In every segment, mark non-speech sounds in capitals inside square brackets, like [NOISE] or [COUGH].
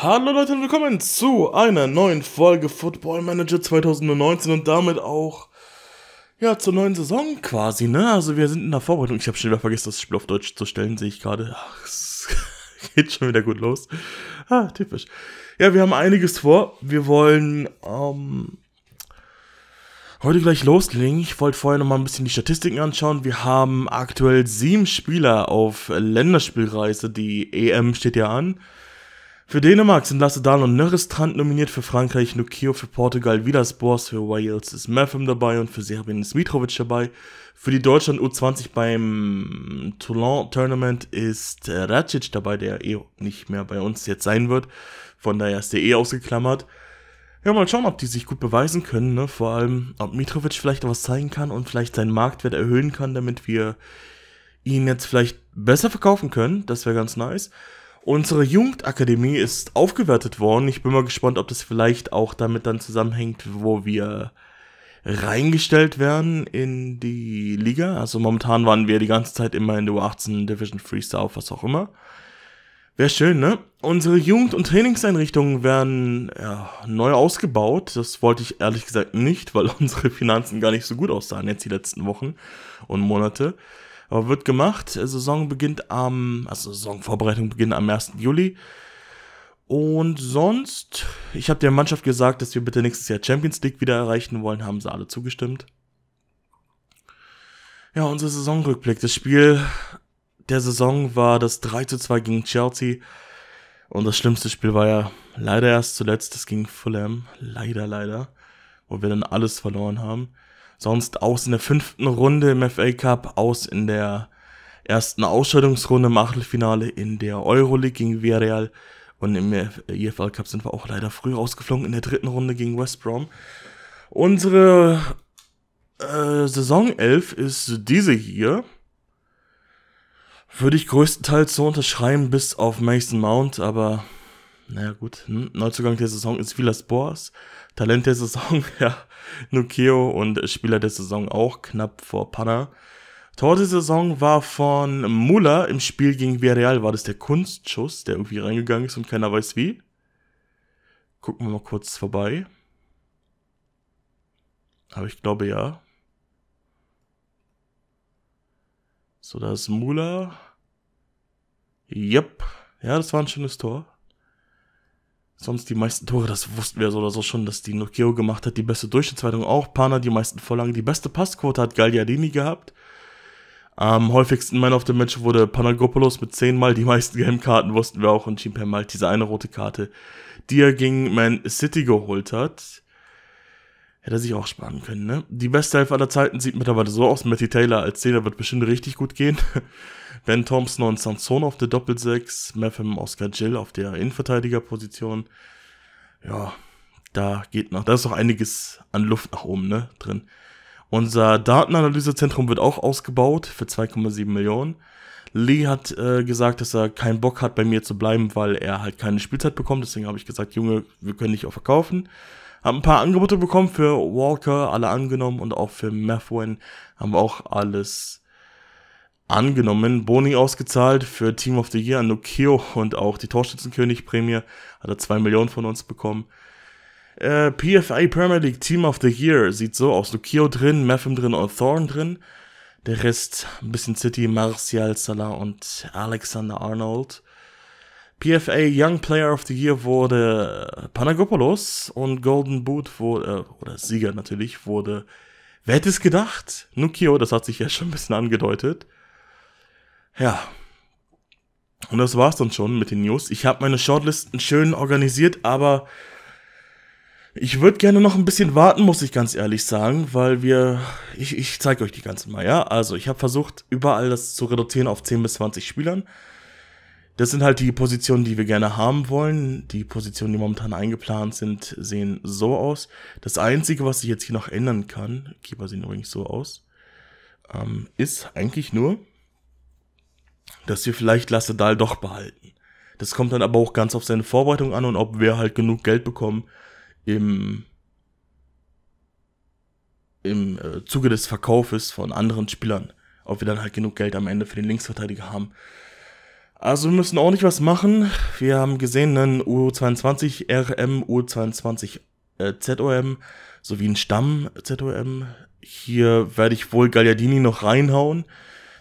Hallo Leute und willkommen zu einer neuen Folge Football Manager 2019 und damit auch ja zur neuen Saison quasi, ne? Also wir sind in der Vorbereitung. Ich habe schon wieder vergessen, das Spiel auf Deutsch zu stellen, sehe ich gerade. Es [LAUGHS] geht schon wieder gut los. Ah, typisch. Ja, wir haben einiges vor. Wir wollen ähm, heute gleich loslegen. Ich wollte vorher nochmal ein bisschen die Statistiken anschauen. Wir haben aktuell sieben Spieler auf Länderspielreise. Die EM steht ja an. Für Dänemark sind Lasse Dahl und Nörres Trant nominiert, für Frankreich Lukio, für Portugal Vilas Boas, für Wales ist Mepham dabei und für Serbien ist Mitrovic dabei. Für die Deutschland U20 beim Toulon-Tournament ist äh, Racic dabei, der eh nicht mehr bei uns jetzt sein wird. Von daher ist der eh ausgeklammert. Ja, mal schauen, ob die sich gut beweisen können, ne? Vor allem, ob Mitrovic vielleicht was zeigen kann und vielleicht seinen Marktwert erhöhen kann, damit wir ihn jetzt vielleicht besser verkaufen können. Das wäre ganz nice. Unsere Jugendakademie ist aufgewertet worden. Ich bin mal gespannt, ob das vielleicht auch damit dann zusammenhängt, wo wir reingestellt werden in die Liga. Also momentan waren wir die ganze Zeit immer in der U18 Division Freestyle, was auch immer. Wäre schön, ne? Unsere Jugend- und Trainingseinrichtungen werden ja, neu ausgebaut. Das wollte ich ehrlich gesagt nicht, weil [LAUGHS] unsere Finanzen gar nicht so gut aussahen jetzt die letzten Wochen und Monate. Aber wird gemacht. Saison beginnt am, also Saisonvorbereitung beginnt am 1. Juli. Und sonst, ich habe der Mannschaft gesagt, dass wir bitte nächstes Jahr Champions League wieder erreichen wollen, haben sie alle zugestimmt. Ja, unser Saisonrückblick. Das Spiel der Saison war das 3 zu 2 gegen Chelsea. Und das schlimmste Spiel war ja leider erst zuletzt das gegen Fulham. Leider, leider. Wo wir dann alles verloren haben. Sonst aus in der fünften Runde im FA Cup, aus in der ersten Ausscheidungsrunde im Achtelfinale in der Euroleague gegen Villarreal und im EFL Cup sind wir auch leider früh rausgeflogen in der dritten Runde gegen West Brom. Unsere äh, 11 ist diese hier. Würde ich größtenteils so unterschreiben, bis auf Mason Mount, aber naja gut, hm, Neuzugang der Saison ist Vilas Boas, Talent der Saison, [LAUGHS] ja, Nukeo und Spieler der Saison auch, knapp vor Panna. Tor der Saison war von Muller im Spiel gegen Villarreal, war das der Kunstschuss, der irgendwie reingegangen ist und keiner weiß wie. Gucken wir mal kurz vorbei. Aber ich glaube ja. So, da ist Muller. Yep. Ja, das war ein schönes Tor sonst die meisten Tore, das wussten wir so oder so schon, dass die Nokeo gemacht hat, die beste Durchschnittswertung auch, Pana die meisten Vorlagen, die beste Passquote hat Gagliardini gehabt. Am häufigsten Mann auf the Match wurde Panagopoulos mit zehnmal, die meisten Gelbkarten wussten wir auch und Chimper halt diese eine rote Karte, die er gegen Man City geholt hat. Hätte er sich auch sparen können, ne? Die beste Elf aller Zeiten sieht mittlerweile so aus. Matty Taylor als Zehner wird bestimmt richtig gut gehen. [LAUGHS] Ben Thompson und Sanson auf der Doppelsechs. Meffem Oscar Jill auf der Innenverteidigerposition. Ja, da geht noch. Da ist noch einiges an Luft nach oben, ne? Drin. Unser Datenanalysezentrum wird auch ausgebaut für 2,7 Millionen. Lee hat äh, gesagt, dass er keinen Bock hat, bei mir zu bleiben, weil er halt keine Spielzeit bekommt. Deswegen habe ich gesagt, Junge, wir können dich auch verkaufen. Haben ein paar Angebote bekommen für Walker, alle angenommen und auch für Methwin haben wir auch alles angenommen. Boni ausgezahlt für Team of the Year an Nokio und auch die Torschützenkönig-Prämie hat er 2 Millionen von uns bekommen. Äh, PFA Premier League Team of the Year sieht so aus. Nokio drin, Methwin drin und Thorn drin. Der Rest ein bisschen City, Martial, Salah und Alexander Arnold. PFA Young Player of the Year wurde äh, Panagopoulos und Golden Boot wurde, äh, oder Sieger natürlich, wurde, wer hätte es gedacht? Nukio, das hat sich ja schon ein bisschen angedeutet. Ja. Und das war's dann schon mit den News. Ich habe meine Shortlisten schön organisiert, aber ich würde gerne noch ein bisschen warten, muss ich ganz ehrlich sagen, weil wir. Ich, ich zeige euch die ganzen mal, ja? Also, ich habe versucht, überall das zu reduzieren auf 10 bis 20 Spielern. Das sind halt die Positionen, die wir gerne haben wollen. Die Positionen, die momentan eingeplant sind, sehen so aus. Das Einzige, was ich jetzt hier noch ändern kann, Keeper sehen übrigens so aus, ähm, ist eigentlich nur, dass wir vielleicht Lasse Dahl doch behalten. Das kommt dann aber auch ganz auf seine Vorbereitung an und ob wir halt genug Geld bekommen im, im äh, Zuge des Verkaufes von anderen Spielern. Ob wir dann halt genug Geld am Ende für den Linksverteidiger haben. Also wir müssen auch nicht was machen. Wir haben gesehen einen U22 RM, U22 äh, ZOM sowie einen Stamm ZOM. Hier werde ich wohl Gagliardini noch reinhauen.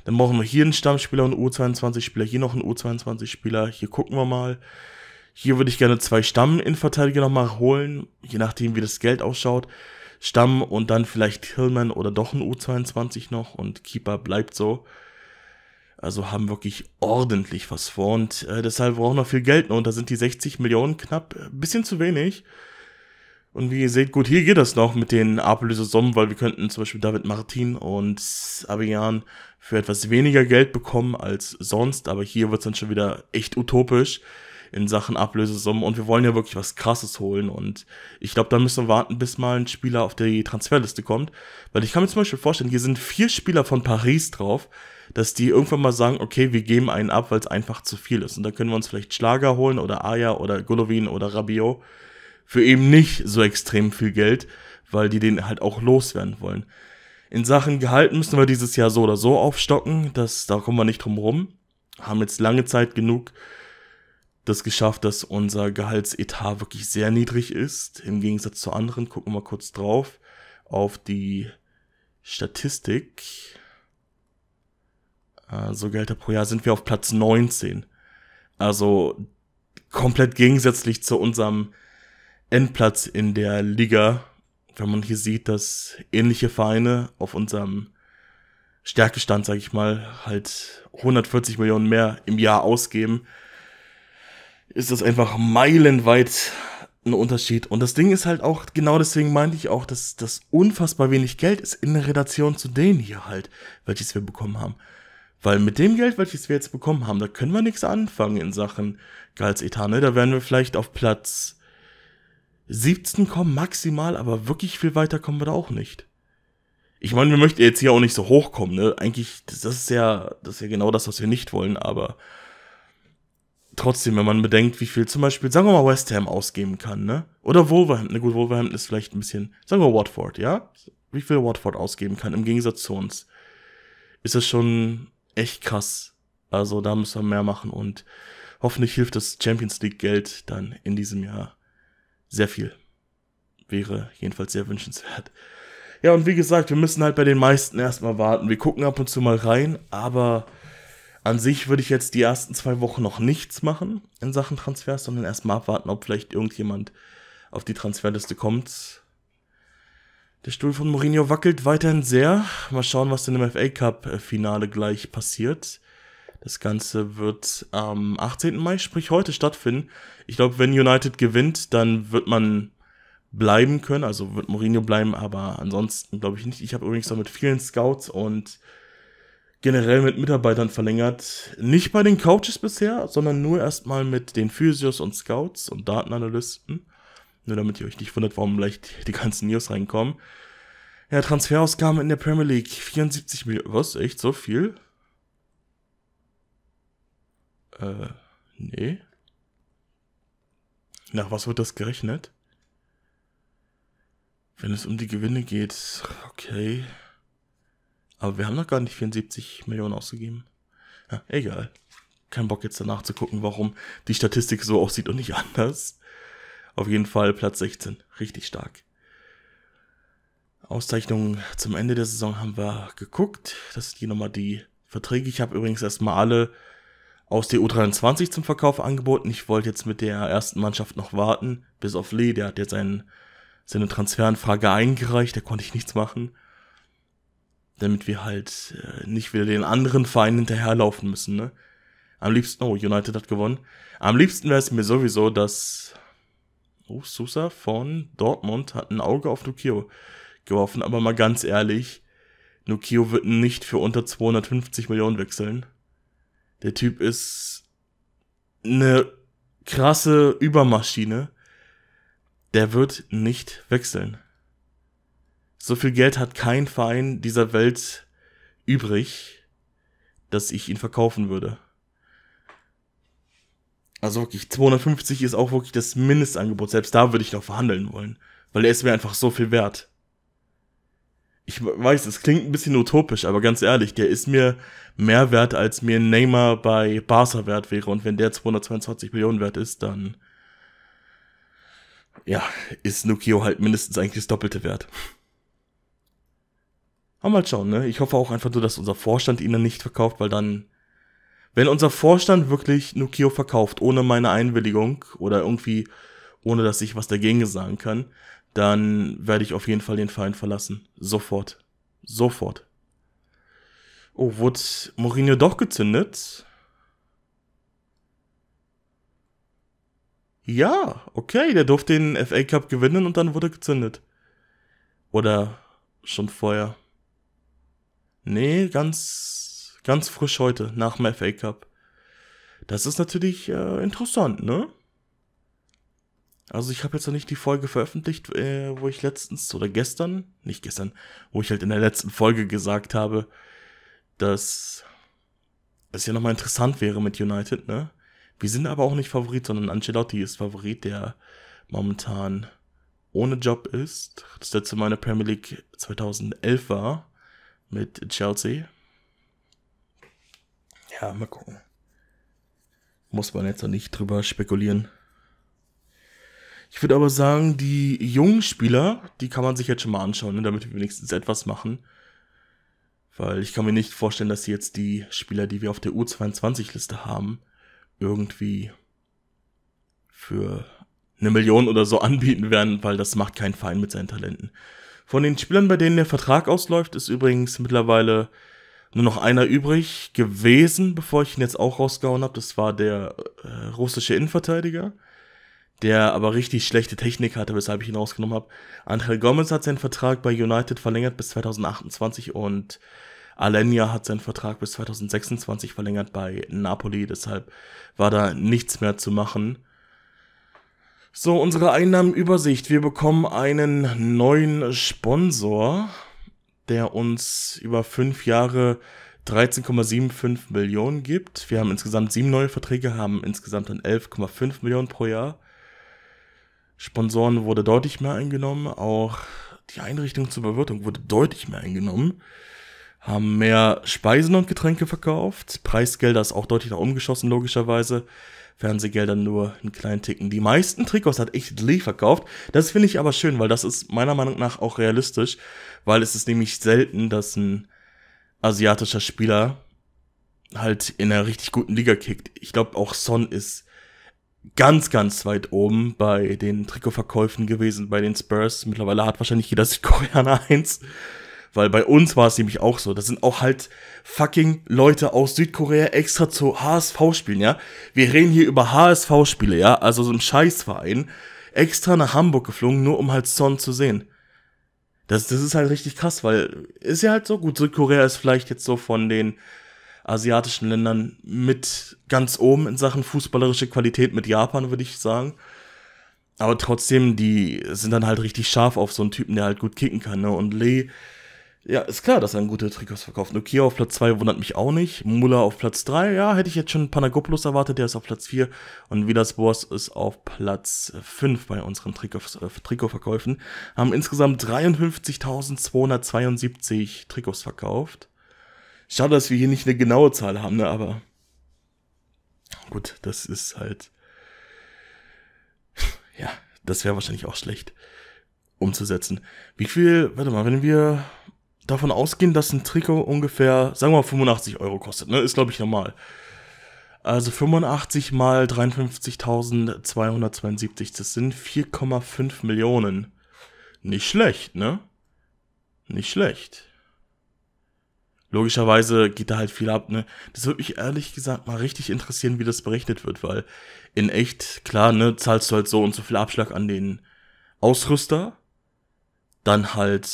Dann brauchen wir hier einen Stammspieler und U22-Spieler, hier noch einen U22-Spieler. Hier gucken wir mal. Hier würde ich gerne zwei Stamm-Innenverteidiger nochmal holen, je nachdem wie das Geld ausschaut. Stamm und dann vielleicht Hillman oder doch ein U22 noch und Keeper bleibt so. Also haben wirklich ordentlich was vor und äh, deshalb brauchen wir viel Geld. Ne? Und da sind die 60 Millionen knapp ein äh, bisschen zu wenig. Und wie ihr seht, gut, hier geht das noch mit den Ablösesummen, weil wir könnten zum Beispiel David Martin und Abian für etwas weniger Geld bekommen als sonst. Aber hier wird es dann schon wieder echt utopisch in Sachen Ablösesummen. Und wir wollen ja wirklich was Krasses holen. Und ich glaube, da müssen wir warten, bis mal ein Spieler auf die Transferliste kommt. Weil ich kann mir zum Beispiel vorstellen, hier sind vier Spieler von Paris drauf dass die irgendwann mal sagen, okay, wir geben einen ab, weil es einfach zu viel ist. Und da können wir uns vielleicht Schlager holen oder Aya oder Golovin oder Rabiot für eben nicht so extrem viel Geld, weil die den halt auch loswerden wollen. In Sachen Gehalt müssen wir dieses Jahr so oder so aufstocken, das, da kommen wir nicht drum rum. Haben jetzt lange Zeit genug das geschafft, dass unser Gehaltsetat wirklich sehr niedrig ist. Im Gegensatz zu anderen, gucken wir mal kurz drauf auf die Statistik. Äh, so Gehälter pro Jahr, sind wir auf Platz 19. Also komplett gegensätzlich zu unserem Endplatz in der Liga. Wenn man hier sieht, dass ähnliche Vereine auf unserem Stärkestand, sag ich mal, halt 140 Millionen mehr im Jahr ausgeben, ist das einfach meilenweit ein Unterschied. Und das Ding ist halt auch, genau deswegen meinte ich auch, dass das unfassbar wenig Geld ist in Relation zu denen hier halt, welches wir bekommen haben. Weil mit dem Geld, welches wir jetzt bekommen haben, da können wir nichts anfangen in Sachen Gehaltsetat. Ne? Da werden wir vielleicht auf Platz 17 kommen, maximal, aber wirklich viel weiter kommen wir da auch nicht. Ich meine, wir möchten jetzt hier auch nicht so hochkommen, ne? Eigentlich, das ist ja, das ist ja genau das, was wir nicht wollen, aber trotzdem, wenn man bedenkt, wie viel zum Beispiel, sagen wir mal, West Ham ausgeben kann, ne? Oder Wolverhampton, ne gut, Wolverhampton ist vielleicht ein bisschen, sagen wir Watford, ja? Wie viel Watford ausgeben kann im Gegensatz zu uns. Ist das schon echt krass. Also da müssen wir mehr machen und hoffentlich hilft das Champions League Geld dann in diesem Jahr sehr viel. Wäre jedenfalls sehr wünschenswert. Ja, und wie gesagt, wir müssen halt bei den meisten erstmal warten. Wir gucken ab und zu mal rein, aber an sich würde ich jetzt die ersten zwei Wochen noch nichts machen in Sachen Transfers, sondern erstmal abwarten, ob vielleicht irgendjemand auf die Transferliste kommt. Der Stuhl von Mourinho wackelt weiterhin sehr. Mal schauen, was denn im FA Cup-Finale äh, gleich passiert. Das Ganze wird am 18. Mai, sprich heute, stattfinden. Ich glaube, wenn United gewinnt, dann wird man bleiben können. Also wird Mourinho bleiben, aber ansonsten glaube ich nicht. Ich habe übrigens auch mit vielen Scouts und generell mit Mitarbeitern verlängert. Nicht bei den Coaches bisher, sondern nur erstmal mit den Physios und Scouts und Datenanalysten. Nur damit ihr euch nicht wundert, warum leicht die ganzen News reinkommen. Ja, Transferausgaben in der Premier League. 74 Millionen. Was? Echt so viel? Äh, nee. Nach was wird das gerechnet? Wenn es um die Gewinne geht, okay. Aber wir haben noch gar nicht 74 Millionen ausgegeben. Ja, egal. Kein Bock jetzt danach zu gucken, warum die Statistik so aussieht und nicht [LAUGHS] anders. Auf jeden Fall Platz 16. Richtig stark. Auszeichnungen zum Ende der Saison haben wir geguckt. Das sind hier nochmal die Verträge. Ich habe übrigens erstmal alle aus der U23 zum Verkauf angeboten. Ich wollte jetzt mit der ersten Mannschaft noch warten, bis auf Lee, der hat jetzt einen, seine Transferanfrage eingereicht, da konnte ich nichts machen. Damit wir halt äh, nicht wieder den anderen Vereinen hinterherlaufen müssen, ne? Am liebsten, oh, United hat gewonnen. Am liebsten wäre es mir sowieso, dass oh, Sousa von Dortmund hat ein Auge auf Nokio geworfen, aber mal ganz ehrlich, Nokio wird nicht für unter 250 Millionen wechseln. Der Typ ist eine krasse Übermaschine. Der wird nicht wechseln. So viel Geld hat kein Verein dieser Welt übrig, dass ich ihn verkaufen würde. Also wirklich, 250 ist auch wirklich das Mindestangebot. Selbst da würde ich noch verhandeln wollen. Weil der ist mir einfach so viel wert. Ich weiß, es klingt ein bisschen utopisch, aber ganz ehrlich, der ist mir mehr wert, als mir Neymar bei Barca wert wäre. Und wenn der 222 Millionen wert ist, dann ja, ist Nukio halt mindestens eigentlich das Doppelte wert. Aber mal schauen, ne? Ich hoffe auch einfach nur, dass unser Vorstand ihn dann nicht verkauft, weil dann wenn unser Vorstand wirklich Nukio verkauft, ohne meine Einwilligung oder irgendwie, ohne dass ich was dagegen sagen kann, dann werde ich auf jeden Fall den Verein verlassen. Sofort. Sofort. Oh, wurde Mourinho doch gezündet? Ja, okay, der durfte den FA Cup gewinnen und dann wurde gezündet. Oder schon vorher. Nee, ganz Ganz frisch heute, nach dem FA Cup. Das ist natürlich äh, interessant, ne? Also ich habe jetzt noch nicht die Folge veröffentlicht, äh, wo ich letztens oder gestern, nicht gestern, wo ich halt in der letzten Folge gesagt habe, dass es ja nochmal interessant wäre mit United, ne? Wir sind aber auch nicht Favorit, sondern Ancelotti ist Favorit, der momentan ohne Job ist. Das letzte Mal in der Premier League 2011 war mit Chelsea. Ja, mal gucken. Muss man jetzt noch nicht drüber spekulieren. Ich würde aber sagen, die jungen Spieler, die kann man sich jetzt schon mal anschauen, ne, damit wir wenigstens etwas machen. Weil ich kann mir nicht vorstellen, dass jetzt die Spieler, die wir auf der U22-Liste haben, irgendwie für eine Million oder so [LAUGHS] anbieten werden, weil das macht keinen Verein mit seinen Talenten. Von den Spielern, bei denen der Vertrag ausläuft, ist übrigens mittlerweile nur noch einer übrig gewesen, bevor ich ihn jetzt auch rausgehauen habe. Das war der äh, russische Innenverteidiger, der aber richtig schlechte Technik hatte, weshalb ich ihn rausgenommen habe. André Gomez hat seinen Vertrag bei United verlängert bis 2028 und Alenia hat seinen Vertrag bis 2026 verlängert bei Napoli. Deshalb war da nichts mehr zu machen. So, unsere Einnahmenübersicht. Wir bekommen einen neuen Sponsor der uns über fünf Jahre 13,75 Millionen gibt. Wir haben insgesamt sieben neue Verträge, haben insgesamt dann 11,5 Millionen pro Jahr. Sponsoren wurde deutlich mehr eingenommen, auch die Einrichtung zur Bewirtung wurde deutlich mehr eingenommen. Haben mehr Speisen und Getränke verkauft. Preisgelder ist auch deutlich nach oben geschossen, logischerweise. Fernsehgeldern nur einen kleinen Ticken. Die meisten Trikots hat echt Lee verkauft. Das finde ich aber schön, weil das ist meiner Meinung nach auch realistisch, weil es ist nämlich selten, dass ein asiatischer Spieler halt in einer richtig guten Liga kickt. Ich glaube, auch Son ist ganz, ganz weit oben bei den Trikotverkäufen gewesen, bei den Spurs. Mittlerweile hat wahrscheinlich jeder Südkoreaner [LAUGHS] eins. Weil bei uns war es nämlich auch so. Das sind auch halt fucking Leute aus Südkorea extra zu HSV-Spielen, ja. Wir reden hier über HSV-Spiele, ja. Also so ein Scheißverein. Extra nach Hamburg geflogen, nur um halt Son zu sehen. Das, das ist halt richtig krass, weil ist ja halt so gut. Südkorea ist vielleicht jetzt so von den asiatischen Ländern mit ganz oben in Sachen fußballerische Qualität mit Japan, würde ich sagen. Aber trotzdem, die sind dann halt richtig scharf auf so einen Typen, der halt gut kicken kann. Ne? Und Lee ja, ist klar, dass er ein gute Trikots verkauft. Nokia auf Platz 2 wundert mich auch nicht. Muller auf Platz 3, ja, hätte ich jetzt schon Panagopoulos erwartet, der ist auf Platz 4. Und Vilas Boas ist auf Platz 5 bei unseren Trikots, äh, Trikotverkäufen. Haben insgesamt 53.272 Trikots verkauft. Schade, dass wir hier nicht eine genaue Zahl haben, ne, aber gut, das ist halt, ja, das wäre wahrscheinlich auch schlecht umzusetzen. Wie viel, warte mal, wenn wir davon ausgehen, dass ein Trikot ungefähr, sagen wir mal, 85 Euro kostet. Ne? Ist, glaube ich, normal. Also 85 mal 53.272, das sind 4,5 Millionen. Nicht schlecht, ne? Nicht schlecht. Logischerweise geht da halt viel ab, ne? Das würde mich ehrlich gesagt mal richtig interessieren, wie das berechnet wird, weil in echt, klar, ne, zahlst du halt so und so viel Abschlag an den Ausrüster, dann halt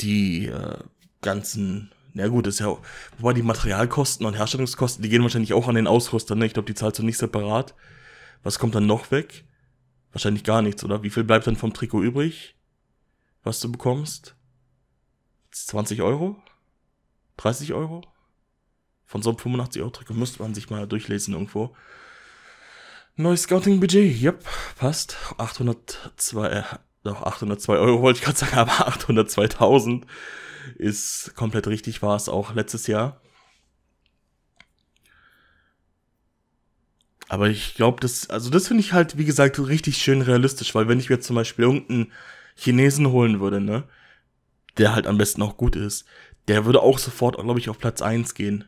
die äh, ganzen, na gut, ist ja, wobei die Materialkosten und Herstellungskosten, die gehen wahrscheinlich auch an den Ausrüster, ne? Ich glaube, die zahlst du nicht separat. Was kommt dann noch weg? Wahrscheinlich gar nichts, oder? Wie viel bleibt dann vom Trikot übrig, was du bekommst? 20 Euro? 30 Euro? Von so einem 85-Euro-Trikot müsste man sich mal durchlesen irgendwo. Neues Scouting-Budget, yep, passt. 802, äh, doch 802 Euro wollte ich gerade sagen, [LAUGHS] aber 802.000 ist komplett richtig, war es auch letztes Jahr. Aber ich glaube, das, also das finde ich halt, wie gesagt, richtig schön realistisch, weil wenn ich mir zum Beispiel irgendeinen Chinesen holen würde, ne, der halt am besten auch gut ist, der würde auch sofort, glaube ich, auf Platz 1 gehen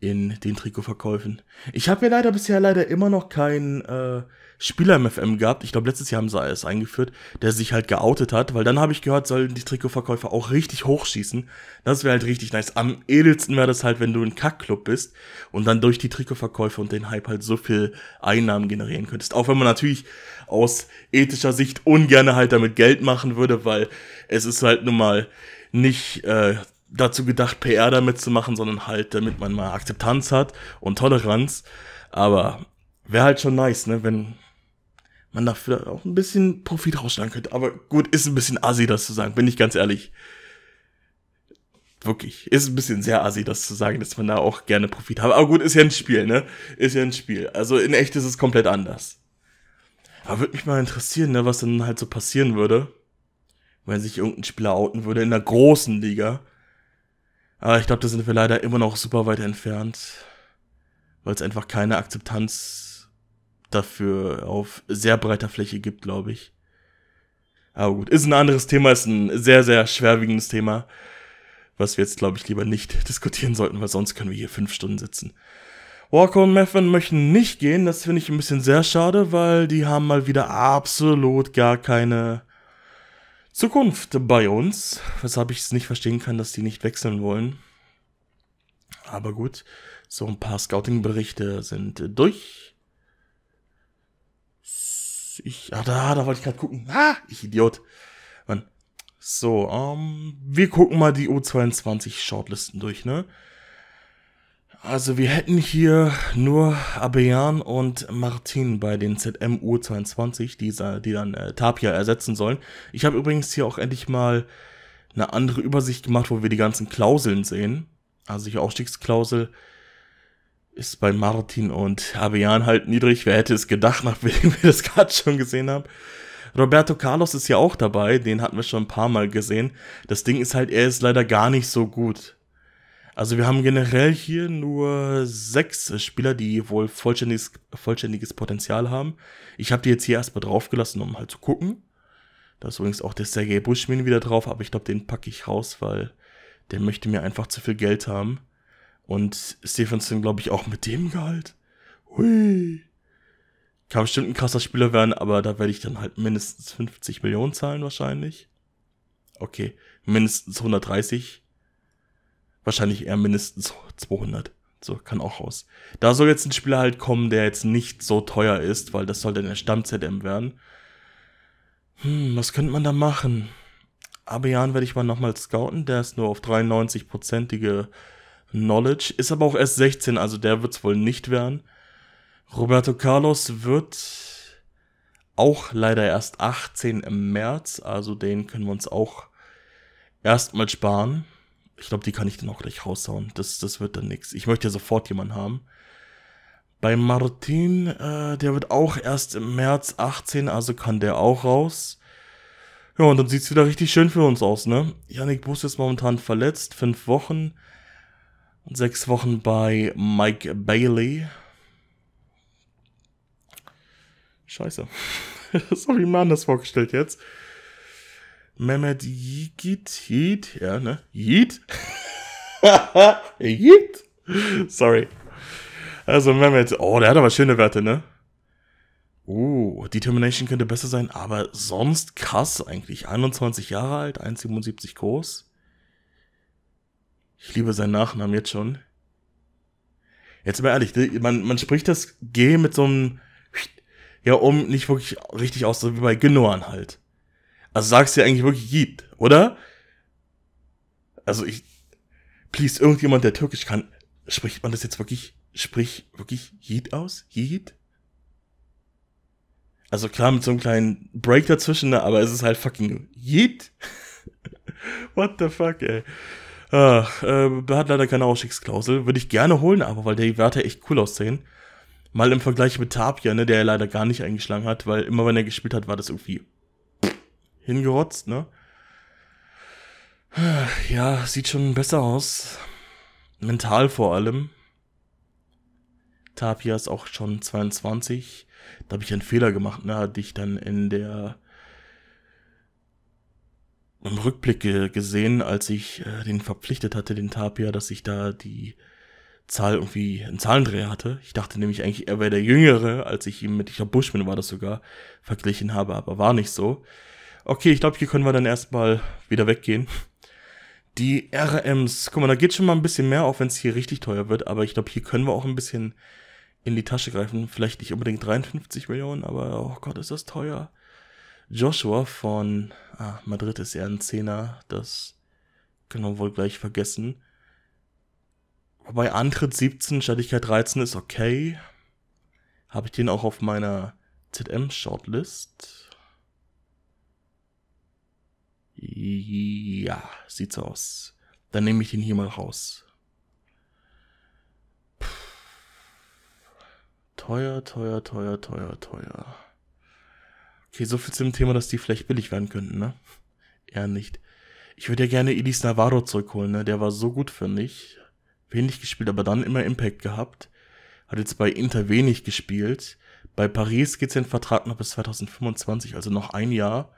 in den Trikotverkäufen. Ich habe ja leider bisher leider immer noch keinen äh, Spieler im FM gehabt. Ich glaube, letztes Jahr haben sie es eingeführt, der sich halt geoutet hat, weil dann habe ich gehört, sollen die Trikotverkäufer auch richtig hochschießen. Das wäre halt richtig nice. Am edelsten wäre das halt, wenn du ein Kackclub bist und dann durch die Trikotverkäufe und den Hype halt so viel Einnahmen generieren könntest. Auch wenn man natürlich aus ethischer Sicht ungerne halt damit Geld machen würde, weil es ist halt nun mal nicht äh, dazu gedacht, PR damit zu machen, sondern halt, damit man mal Akzeptanz hat und Toleranz. Aber wäre halt schon nice, ne, wenn man dafür auch ein bisschen Profit rausschlagen könnte. Aber gut, ist ein bisschen assi, das zu sagen, bin ich ganz ehrlich. Wirklich, ist ein bisschen sehr assi, das zu sagen, dass man da auch gerne Profit hat. Aber gut, ist ja ein Spiel, ne? Ist ja ein Spiel. Also in echt ist es komplett anders. Aber würde mich mal interessieren, ne, was dann halt so passieren würde, wenn sich irgendein Spieler outen würde in der großen Liga aber ich glaube, da sind wir leider immer noch super weit entfernt, weil es einfach keine Akzeptanz dafür auf sehr breiter Fläche gibt, glaube ich. Aber gut, ist ein anderes Thema, ist ein sehr, sehr schwerwiegendes Thema, was wir jetzt, glaube ich, lieber nicht [LAUGHS] diskutieren sollten, weil sonst können wir hier fünf Stunden sitzen. Walker und Methven möchten nicht gehen, das finde ich ein bisschen sehr schade, weil die haben mal wieder absolut gar keine Zukunft bei uns, weshalb ich es nicht verstehen kann, dass die nicht wechseln wollen. Aber gut, so ein paar Scouting-Berichte sind äh, durch. Ich, ah, da, da wollte ich gerade gucken. Ah, ich Idiot. Mann. So, ähm, wir gucken mal die U22-Shortlisten durch, ne? Also wir hätten hier nur Abeyan und Martin bei den zmu 22 die, die dann äh, Tapia ersetzen sollen. Ich habe übrigens hier auch endlich mal eine andere Übersicht gemacht, wo wir die ganzen Klauseln sehen. Also die Aufstiegsklausel ist bei Martin und Abeyan halt niedrig. Wer hätte es gedacht, [LAUGHS] nachdem wir das gerade schon gesehen haben. Roberto Carlos ist ja auch dabei, den hatten wir schon ein paar Mal gesehen. Das Ding ist halt, er ist leider gar nicht so gut. Also wir haben generell hier nur sechs äh, Spieler, die wohl vollständiges, vollständiges Potenzial haben. Ich habe die jetzt hier erstmal draufgelassen, um halt zu gucken. Da ist übrigens auch der Sergei Bushmin wieder drauf, aber ich glaube, den packe ich raus, weil der möchte mir einfach zu viel Geld haben. Und Stephenson, glaube ich, auch mit dem Gehalt. Hui. Kann bestimmt ein krasser Spieler werden, aber da werde ich dann halt mindestens 50 Millionen zahlen wahrscheinlich. Okay, mindestens 130 wahrscheinlich eher mindestens 200. So, kann auch raus. Da soll jetzt ein Spieler halt kommen, der jetzt nicht so teuer ist, weil das soll dann der Stamm-ZM werden. Hm, was könnte man da machen? Abeyan werde ich mal nochmal scouten. Der ist nur auf 93-prozentige Knowledge. Ist aber auch erst 16, also der wird es wohl nicht werden. Roberto Carlos wird auch leider erst 18 im März, also den können wir uns auch erstmal sparen. Ich glaube, die kann ich dann auch gleich raushauen. Das, das wird dann nichts. Ich möchte ja sofort jemanden haben. Bei Martin, äh, der wird auch erst im März 18, also kann der auch raus. Ja, und dann sieht es wieder richtig schön für uns aus, ne? Yannick Bus ist momentan verletzt, fünf Wochen. Und sechs Wochen bei Mike Bailey. Scheiße. [LAUGHS] das habe ich mir anders vorgestellt jetzt. Mehmet Yigit, Yid, ja, ne? Yid? [LAUGHS] Yid? Sorry. Also Mehmet, oh, der hat aber schöne Werte, ne? Uh, Determination könnte besser sein, aber sonst krass eigentlich. 21 Jahre alt, 1,77 groß. Ich liebe seinen Nachnamen jetzt schon. Jetzt mal ehrlich, man, man spricht das G mit so einem, ja, um nicht wirklich richtig aus, so wie bei Genoan halt. Also sagst du ja eigentlich wirklich Yid, oder? Also ich, please, irgendjemand, der Türkisch kann, spricht man das jetzt wirklich, sprich wirklich Yid aus? Yid? Also klar, mit so einem kleinen Break dazwischen, ne, aber es ist halt fucking Yid. [LAUGHS] What the fuck, ey. Ach, äh, hat leider keine Ausstiegsklausel. Würde ich gerne holen, aber weil der Werte echt cool aussehen. Mal im Vergleich mit Tapia, ne, der er leider gar nicht eingeschlagen hat, weil immer wenn er gespielt hat, war das irgendwie hingerotzt, ne? Ja, sieht schon besser aus. Mental vor allem. Tapia ist auch schon 22. Da habe ich einen Fehler gemacht, ne? Hatte ich dann in der im Rückblick gesehen, als ich äh, den verpflichtet hatte, den Tapia, dass ich da die Zahl irgendwie einen Zahlendreher hatte. Ich dachte nämlich eigentlich, er wäre der Jüngere, als ich ihn mit, ich glaube, Bushman war das sogar, verglichen habe, aber war nicht so. Okay, ich glaube, hier können wir dann erstmal wieder weggehen. Die RMs. Guck mal, da geht schon mal ein bisschen mehr, auch wenn es hier richtig teuer wird. Aber ich glaube, hier können wir auch ein bisschen in die Tasche greifen. Vielleicht nicht unbedingt 53 Millionen, aber oh Gott, ist das teuer. Joshua von ah, Madrid ist eher ein Zehner. Das können wir wohl gleich vergessen. Wobei Antritt 17, Schattigkeit 13 ist okay. Habe ich den auch auf meiner ZM-Shortlist? Ja, sieht so aus. Dann nehme ich den hier mal raus. Puh. Teuer, teuer, teuer, teuer, teuer. Okay, so viel zum Thema, dass die vielleicht billig werden könnten, ne? Eher nicht. Ich würde ja gerne Elis Navarro zurückholen, ne? Der war so gut, finde ich. Wenig gespielt, aber dann immer Impact gehabt. Hat jetzt bei Inter wenig gespielt. Bei Paris geht's den Vertrag noch bis 2025, also noch ein Jahr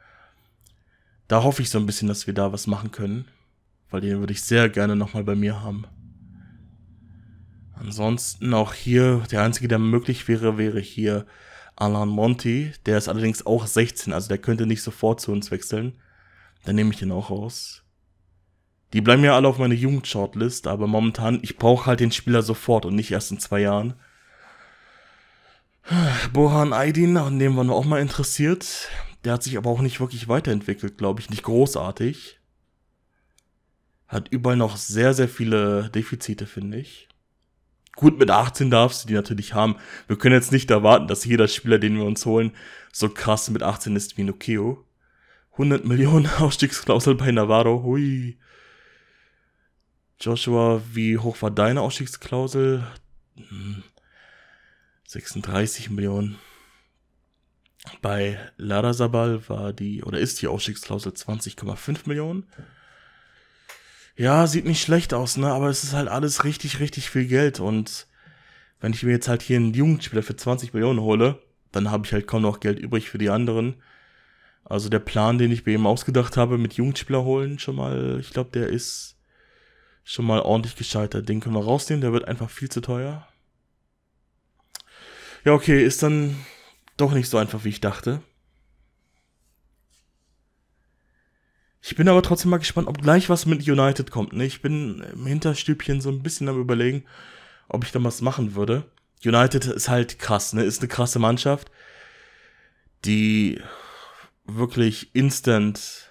da hoffe ich so ein bisschen, dass wir da was machen können. Weil den würde ich sehr gerne nochmal bei mir haben. Ansonsten auch hier, der einzige, der möglich wäre, wäre hier Alan Monty. Der ist allerdings auch 16, also der könnte nicht sofort zu uns wechseln. Dann nehme ich den auch raus. Die bleiben ja alle auf meiner Jugend-Shortlist, aber momentan, ich brauche halt den Spieler sofort und nicht erst in zwei Jahren. Bohan Aydin, an dem waren wir auch mal interessiert. Der hat sich aber auch nicht wirklich weiterentwickelt, glaube ich. Nicht großartig. Hat überall noch sehr, sehr viele Defizite, finde ich. Gut, mit 18 darfst du die natürlich haben. Wir können jetzt nicht erwarten, dass jeder Spieler, den wir uns holen, so krass mit 18 ist wie Nukeo. 100 Millionen [LAUGHS] Ausstiegsklausel bei Navarro, hui. Joshua, wie hoch war deine Ausstiegsklausel? 36 hm. Millionen. Bei Larasabal war die oder ist die Ausstiegsklausel 20,5 Millionen. Ja, sieht nicht schlecht aus, ne? Aber es ist halt alles richtig, richtig viel Geld. Und wenn ich mir jetzt halt hier einen Jugendspieler für 20 Millionen hole, dann habe ich halt kaum noch Geld übrig für die anderen. Also der Plan, den ich mir eben ausgedacht habe, mit Jugendspieler holen, schon mal, ich glaube, der ist schon mal ordentlich gescheitert. Den können wir rausnehmen, der wird einfach viel zu teuer. Ja, okay, ist dann doch nicht so einfach, wie ich dachte. Ich bin aber trotzdem mal gespannt, ob gleich was mit United kommt. Ne? Ich bin im Hinterstübchen so ein bisschen am überlegen, ob ich da was machen würde. United ist halt krass, ne? Ist eine krasse Mannschaft, die wirklich instant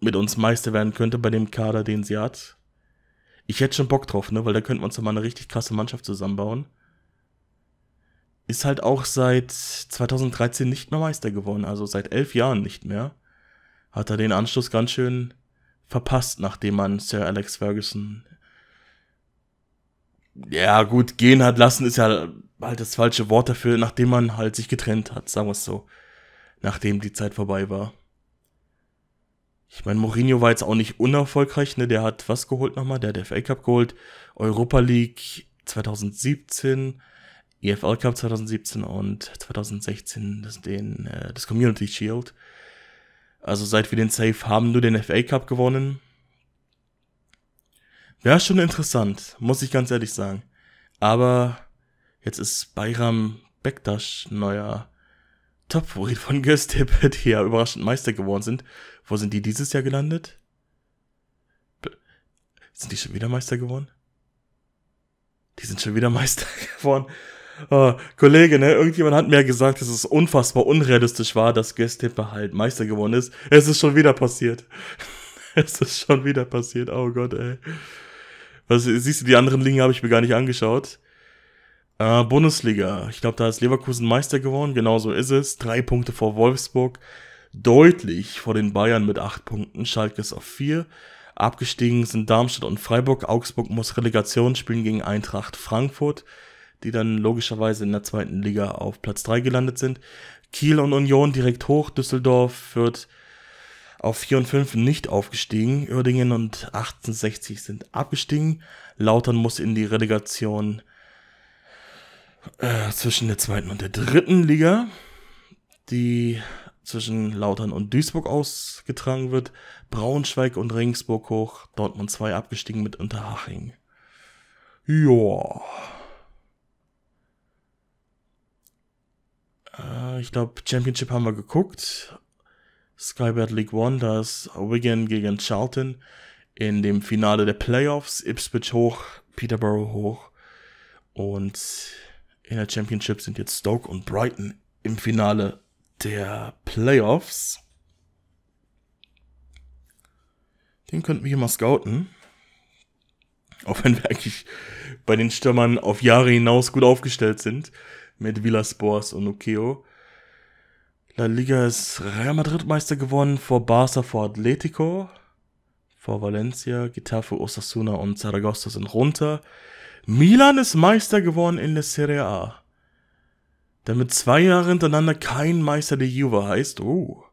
mit uns Meister werden könnte bei dem Kader, den sie hat. Ich hätte schon Bock drauf, ne? Weil da könnte man uns mal eine richtig krasse Mannschaft zusammenbauen ist halt auch seit 2013 nicht mehr Meister geworden, also seit elf Jahren nicht mehr. Hat er den Anschluss ganz schön verpasst, nachdem man Sir Alex Ferguson ja gut, gehen hat lassen ist ja halt das falsche Wort dafür, nachdem man halt sich getrennt hat, sagen wir es so. Nachdem die Zeit vorbei war. Ich meine, Mourinho war jetzt auch nicht unerfolgreich, ne? Der hat was geholt nochmal? Der hat FA Cup geholt, Europa League 2017, EFL Cup 2017 und 2016 das, den, äh, das Community Shield. Also seit wir den Safe haben, nur den FA Cup gewonnen. Wäre schon interessant, muss ich ganz ehrlich sagen. Aber jetzt ist Bayram Bektasch neuer top von Göztepe, die ja überraschend Meister geworden sind. Wo sind die dieses Jahr gelandet? Sind die schon wieder Meister geworden? Die sind schon wieder Meister [LAUGHS] geworden. Oh, Kollege, ne? Irgendjemand hat mir gesagt, dass es unfassbar unrealistisch war, dass Gestepe halt Meister geworden ist. Es ist schon wieder passiert. [LAUGHS] es ist schon wieder passiert. Oh Gott, ey. Was, siehst du, die anderen Ligen habe ich mir gar nicht angeschaut. Äh, Bundesliga. Ich glaube, da ist Leverkusen Meister geworden. Genauso ist es. Drei Punkte vor Wolfsburg. Deutlich vor den Bayern mit acht Punkten. Schalke ist auf vier. Abgestiegen sind Darmstadt und Freiburg. Augsburg muss Relegation spielen gegen Eintracht Frankfurt die dann logischerweise in der zweiten Liga auf Platz 3 gelandet sind. Kiel und Union direkt hoch, Düsseldorf wird auf 4 und 5 nicht aufgestiegen, Uerdingen und 1860 sind abgestiegen, Lautern muss in die Relegation äh, zwischen der zweiten und der dritten Liga, die zwischen Lautern und Duisburg ausgetragen wird, Braunschweig und Regensburg hoch, Dortmund 2 abgestiegen mit Unterhaching. Joa. Äh, ich glaube, Championship haben wir geguckt. Sky League One, da ist Wigan gegen Charlton in dem Finale der Playoffs. Ipswich hoch, Peterborough hoch. Und in der Championship sind jetzt Stoke und Brighton im Finale der Playoffs. Den könnten wir hier mal scouten. Auch wenn wir [LAUGHS] eigentlich bei den Stürmern auf Jahre hinaus gut aufgestellt sind mit Villaspors und Ukeo. La Liga ist Real Madrid Meister geworden, vor Barca, vor Atletico, vor Valencia, Getafe, Osasuna und Zaragoza sind runter. Milan ist Meister geworden in der Serie A. Damit zwei Jahre hintereinander kein Meister der Juve heißt. Oh.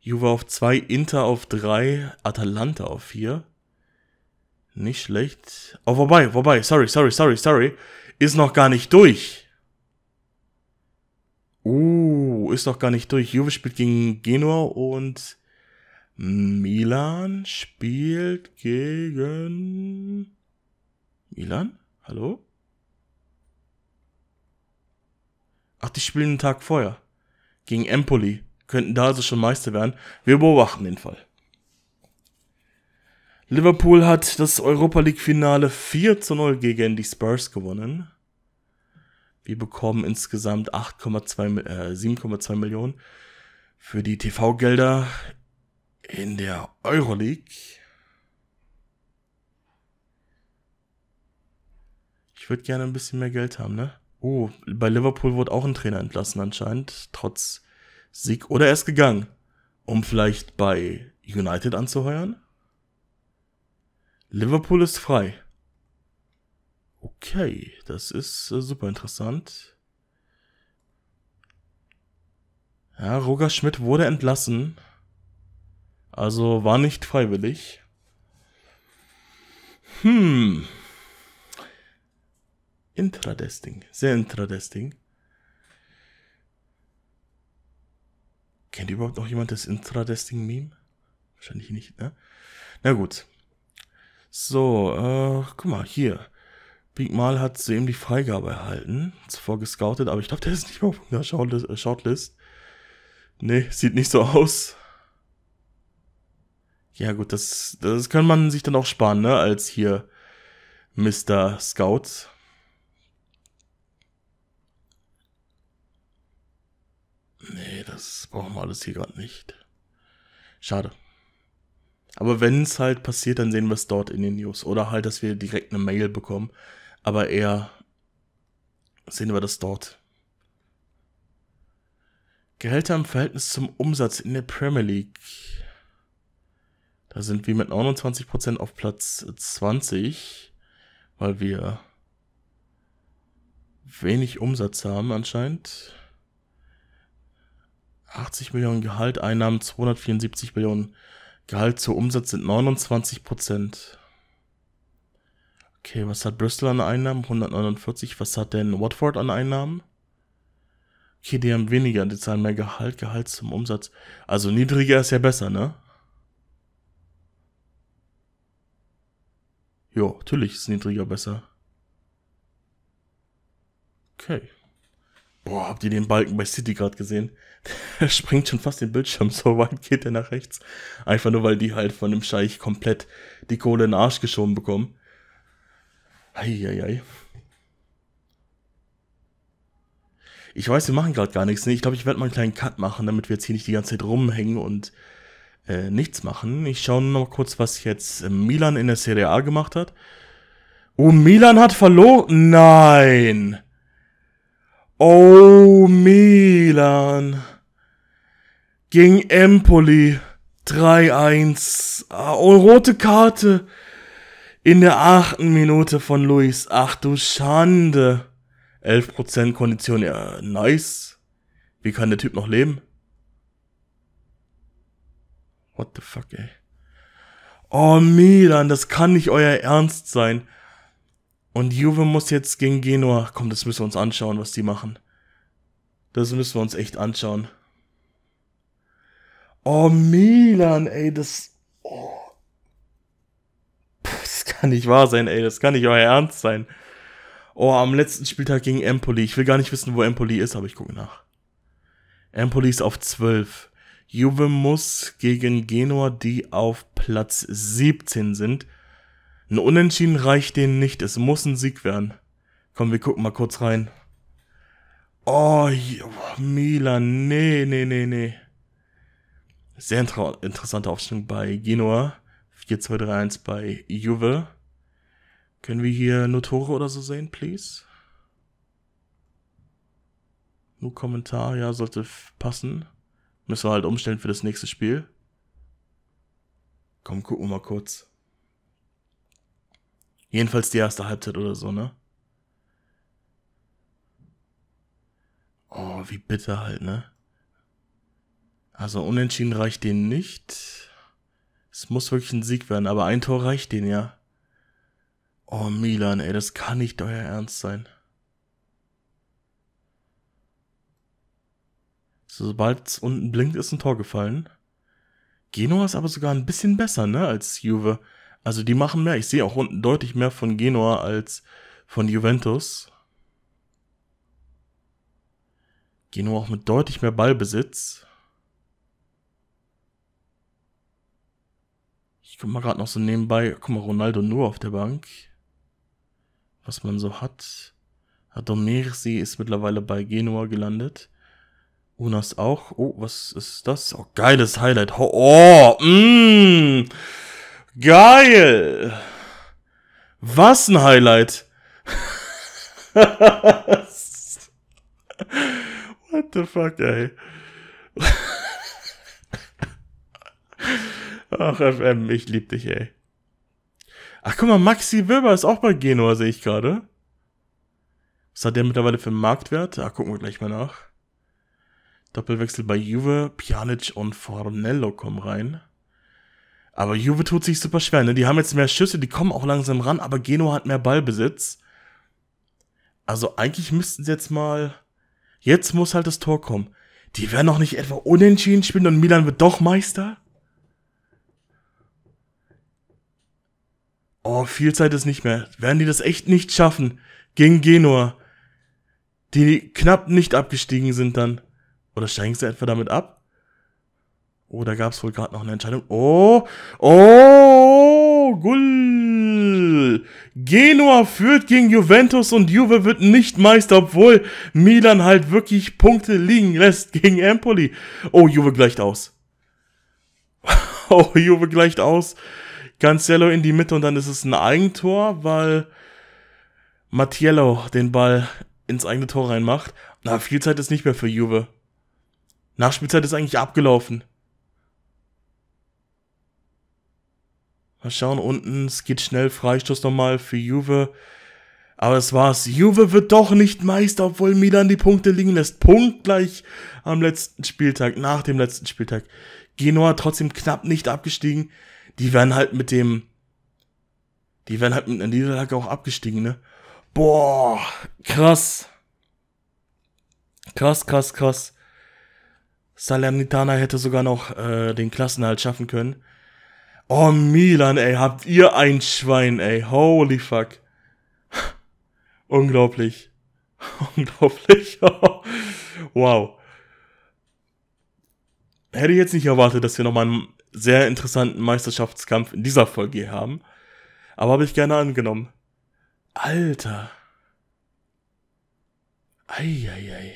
Juve auf zwei, Inter auf drei, Atalanta auf vier. Nicht schlecht. Oh, wobei, wobei, Sorry, sorry, sorry, sorry. Ist noch gar nicht durch. Uh, ist doch gar nicht durch. Juve spielt gegen Genua und Milan spielt gegen Milan? Hallo? Ach, die spielen einen Tag vorher. Gegen Empoli. Könnten da also schon Meister werden. Wir beobachten den Fall. Liverpool hat das Europa League Finale 4 zu 0 gegen die Spurs gewonnen. Wir bekommen insgesamt 8,2, äh, 7,2 Millionen für die TV-Gelder in der Euroleague. Ich würde gerne ein bisschen mehr Geld haben, ne? Oh, bei Liverpool wurde auch ein Trainer entlassen anscheinend, trotz Sieg. Oder er ist gegangen, um vielleicht bei United anzuheuern? Liverpool ist frei. Okay, das ist äh, super interessant. Ja, Roger Schmidt wurde entlassen. Also war nicht freiwillig. Hm. Intradesting. Sehr intradesting. Kennt überhaupt noch jemand das Intradesting-Meme? Wahrscheinlich nicht, ne? Na gut. So, äh, guck mal, hier. Big Mal hat soeben die Freigabe erhalten, zuvor gescoutet, aber ich glaube, der ist nicht mehr auf der äh, Shortlist. Nee, sieht nicht so aus. Ja gut, das, das kann man sich dann auch sparen, ne, als hier Mr. Scout. Nee, das brauchen wir alles hier gerade nicht. Schade. Aber wenn es halt passiert, dann sehen wir es dort in den News. Oder halt, dass wir direkt eine Mail bekommen. Aber eher sehen wir das dort. Gehälter im Verhältnis zum Umsatz in der Premier League. Da sind wir mit 29% auf Platz 20, weil wir wenig Umsatz haben anscheinend. 80 Millionen Gehalt, Einnahmen 274 Millionen. Gehalt zu Umsatz sind 29 Prozent. Okay, was hat Bristol an Einnahmen? 149. Was hat denn Watford an Einnahmen? Okay, die haben weniger, die zahlen mehr Gehalt, Gehalt zum Umsatz. Also niedriger ist ja besser, ne? Jo, natürlich ist niedriger besser. Okay. Boah, habt ihr den Balken bei City gerade gesehen? [LAUGHS] Der springt schon fast den Bildschirm, so weit geht der nach rechts. Einfach nur, weil die halt von dem Scheich komplett die Kohle in den Arsch geschoben bekommen. Eieiei. Ich weiß, wir machen gerade gar nichts. Ne? Ich glaube, ich werde mal einen kleinen Cut machen, damit wir jetzt hier nicht die ganze Zeit rumhängen und äh, nichts machen. Ich schaue noch kurz, was jetzt äh, Milan in der Serie A gemacht hat. Oh, Milan hat verloren. Nein. Oh, Milan. Gegen Empoli. 3-1. Ah, oh, rote Karte. In der achten Minute von Luis. Ach du Schande. 11% Kondition. Ja, nice. Wie kann der Typ noch leben? What the fuck, ey. Oh, Milan, das kann nicht euer Ernst sein. Und Juve muss jetzt gegen Genua. Komm, das müssen wir uns anschauen, was die machen. Das müssen wir uns echt anschauen. Oh, Milan, ey, das... Oh das kann nicht wahr sein, ey, das kann nicht euer Ernst sein. Oh, am letzten Spieltag gegen Empoli. Ich will gar nicht wissen, wo Empoli ist, aber ich gucke nach. Empoli ist auf 12. Juve muss gegen Genua, die auf Platz 17 sind. Ein Unentschieden reicht denen nicht. Es muss ein Sieg werden. Komm, wir gucken mal kurz rein. Oh, oh Milan, nee, nee, nee, nee. Sehr inter interessante Aufstellung bei Genua. 4-2-3-1 bei Juve. Können wir hier nur Tore oder so sehen, please? Nur Kommentar, ja, sollte passen. Müssen wir halt umstellen für das nächste Spiel. Komm, gucken wir mal kurz. Jedenfalls die erste Halbzeit oder so, ne? Oh, wie bitter halt, ne? Also unentschieden reicht denen nicht. Es muss wirklich ein Sieg werden, aber ein Tor reicht denen ja. Oh, Milan, ey, das kann nicht euer Ernst sein. sobald es unten blinkt, ist ein Tor gefallen. Genua ist aber sogar ein bisschen besser, ne, als Juve. Also die machen mehr. Ich sehe auch unten deutlich mehr von Genua als von Juventus. Genua auch mit deutlich mehr Ballbesitz. Ich guck mal gerade noch so nebenbei. Guck mal, Ronaldo nur auf der Bank. Was man so hat. Adomersi ist mittlerweile bei Genua gelandet. Unas auch. Oh, was ist das? Oh, geiles Highlight. Oh, oh mm, geil. Was ein Highlight. [LAUGHS] What the fuck, ey. Ach, FM, ich lieb dich, ey. Ach, guck mal, Maxi Wilber ist auch bei Genua, sehe ich gerade. Was hat der mittlerweile für einen Marktwert? Ah, gucken wir gleich mal nach. Doppelwechsel bei Juve, Pjanic und Fornello kommen rein. Aber Juve tut sich super schwer, ne? Die haben jetzt mehr Schüsse, die kommen auch langsam ran, aber Genua hat mehr Ballbesitz. Also eigentlich müssten sie jetzt mal... Jetzt muss halt das Tor kommen. Die werden noch nicht etwa unentschieden spielen und Milan wird doch Meister? Oh, viel Zeit ist nicht mehr. Werden die das echt nicht schaffen? Gegen Genua. Die knapp nicht abgestiegen sind dann. Oder steigen sie etwa damit ab? Oh, da gab es wohl gerade noch eine Entscheidung. Oh, oh, Gull. Genua führt gegen Juventus und Juve wird nicht Meister, obwohl Milan halt wirklich Punkte liegen lässt gegen Empoli. Oh, Juve gleicht aus. [LAUGHS] Oh, Juve gleicht aus. Cancelo in die Mitte und dann ist es ein Eigentor, weil Mattiello den Ball ins eigene Tor reinmacht. Na, viel Zeit ist nicht mehr für Juve. Nachspielzeit ist eigentlich abgelaufen. Mal schauen unten, es geht schnell, Freistoß nochmal für Juve. Aber das war's. Juve wird doch nicht Meister, obwohl Milan die Punkte liegen lässt. Punkt gleich am letzten Spieltag, nach dem letzten Spieltag. Genoa trotzdem knapp nicht abgestiegen die werden halt mit dem, die werden halt mit einer Niederlage auch abgestiegen, ne? Boah, krass. Krass, krass, krass. Salernitana hätte sogar noch äh, den Klassenhalt schaffen können. Oh, Milan, ey, habt ihr ein Schwein, ey. Holy fuck. [LAUGHS] Unglaublich. [LAUGHS] Unglaublich. [LAUGHS] wow. Hätte ich jetzt nicht erwartet, dass wir nochmal sehr interessanten Meisterschaftskampf in dieser Folge hier haben. Aber habe ich gerne angenommen. Alter. Eieiei.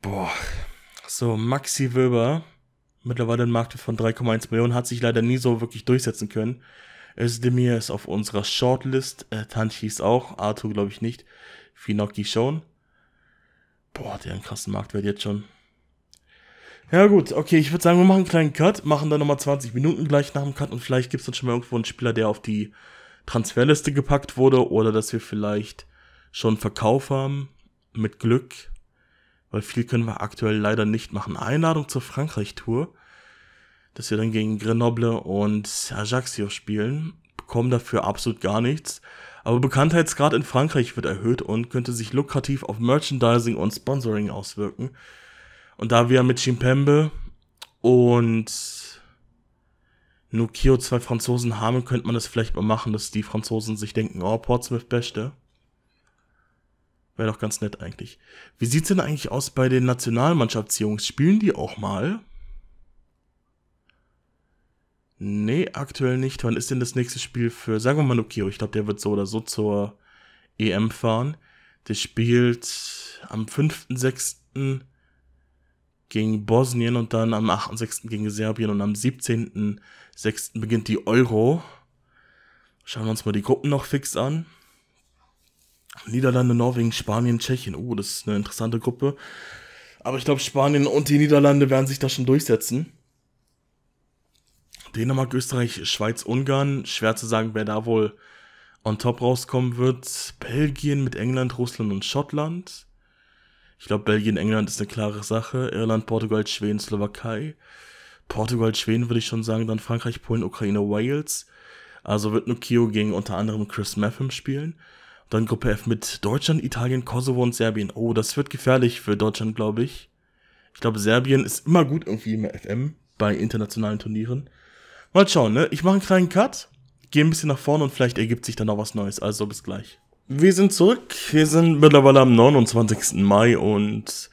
Boah. So, Maxi Wilber, mittlerweile ein Marktwert von 3,1 Millionen, hat sich leider nie so wirklich durchsetzen können. Özdemir ist auf unserer Shortlist, äh, Tanchi ist auch, Arthur glaube ich nicht, Finocchi schon. Boah, der einen krassen Marktwert jetzt schon. Ja gut, okay, ich würde sagen, wir machen einen kleinen Cut, machen dann nochmal 20 Minuten gleich nach dem Cut und vielleicht gibt es dann schon mal irgendwo einen Spieler, der auf die Transferliste gepackt wurde oder dass wir vielleicht schon einen Verkauf haben, mit Glück, weil viel können wir aktuell leider nicht machen. Einladung zur Frankreich-Tour, dass wir dann gegen Grenoble und Ajaccio spielen, bekommen dafür absolut gar nichts. Aber Bekanntheitsgrad in Frankreich wird erhöht und könnte sich lukrativ auf Merchandising und Sponsoring auswirken. Und da wir mit Chimpembe und Nukio zwei Franzosen haben, könnte man das vielleicht mal machen, dass die Franzosen sich denken, oh, Portsmouth beste. Wäre doch ganz nett eigentlich. Wie sieht's denn eigentlich aus bei den Nationalmannschaftsjungs? Spielen die auch mal? Nee, aktuell nicht. Wann ist denn das nächste Spiel für, sagen wir mal Nukio? Ich glaube, der wird so oder so zur EM fahren. Der spielt am 5.6 gegen Bosnien und dann am 8.6. gegen Serbien und am 17.6. beginnt die Euro. Schauen wir uns mal die Gruppen noch fix an. Niederlande, Norwegen, Spanien, Tschechien. Oh, das ist eine interessante Gruppe. Aber ich glaube, Spanien und die Niederlande werden sich da schon durchsetzen. Dänemark, Österreich, Schweiz, Ungarn. Schwer zu sagen, wer da wohl on top rauskommen wird. Belgien mit England, Russland und Schottland. Ich glaube, Belgien, England ist eine klare Sache. Irland, Portugal, Schweden, Slowakei. Portugal, Schweden würde ich schon sagen. Dann Frankreich, Polen, Ukraine, Wales. Also wird Nukio gegen unter anderem Chris Matham spielen. dann Gruppe F mit Deutschland, Italien, Kosovo und Serbien. Oh, das wird gefährlich für Deutschland, glaube ich. Ich glaube, Serbien ist immer gut irgendwie im FM bei internationalen Turnieren. Mal schauen, ne? Ich mache einen kleinen Cut, gehe ein bisschen nach vorne und vielleicht ergibt sich dann noch was Neues. Also bis gleich. Wir sind zurück. Wir sind mittlerweile am 29. Mai und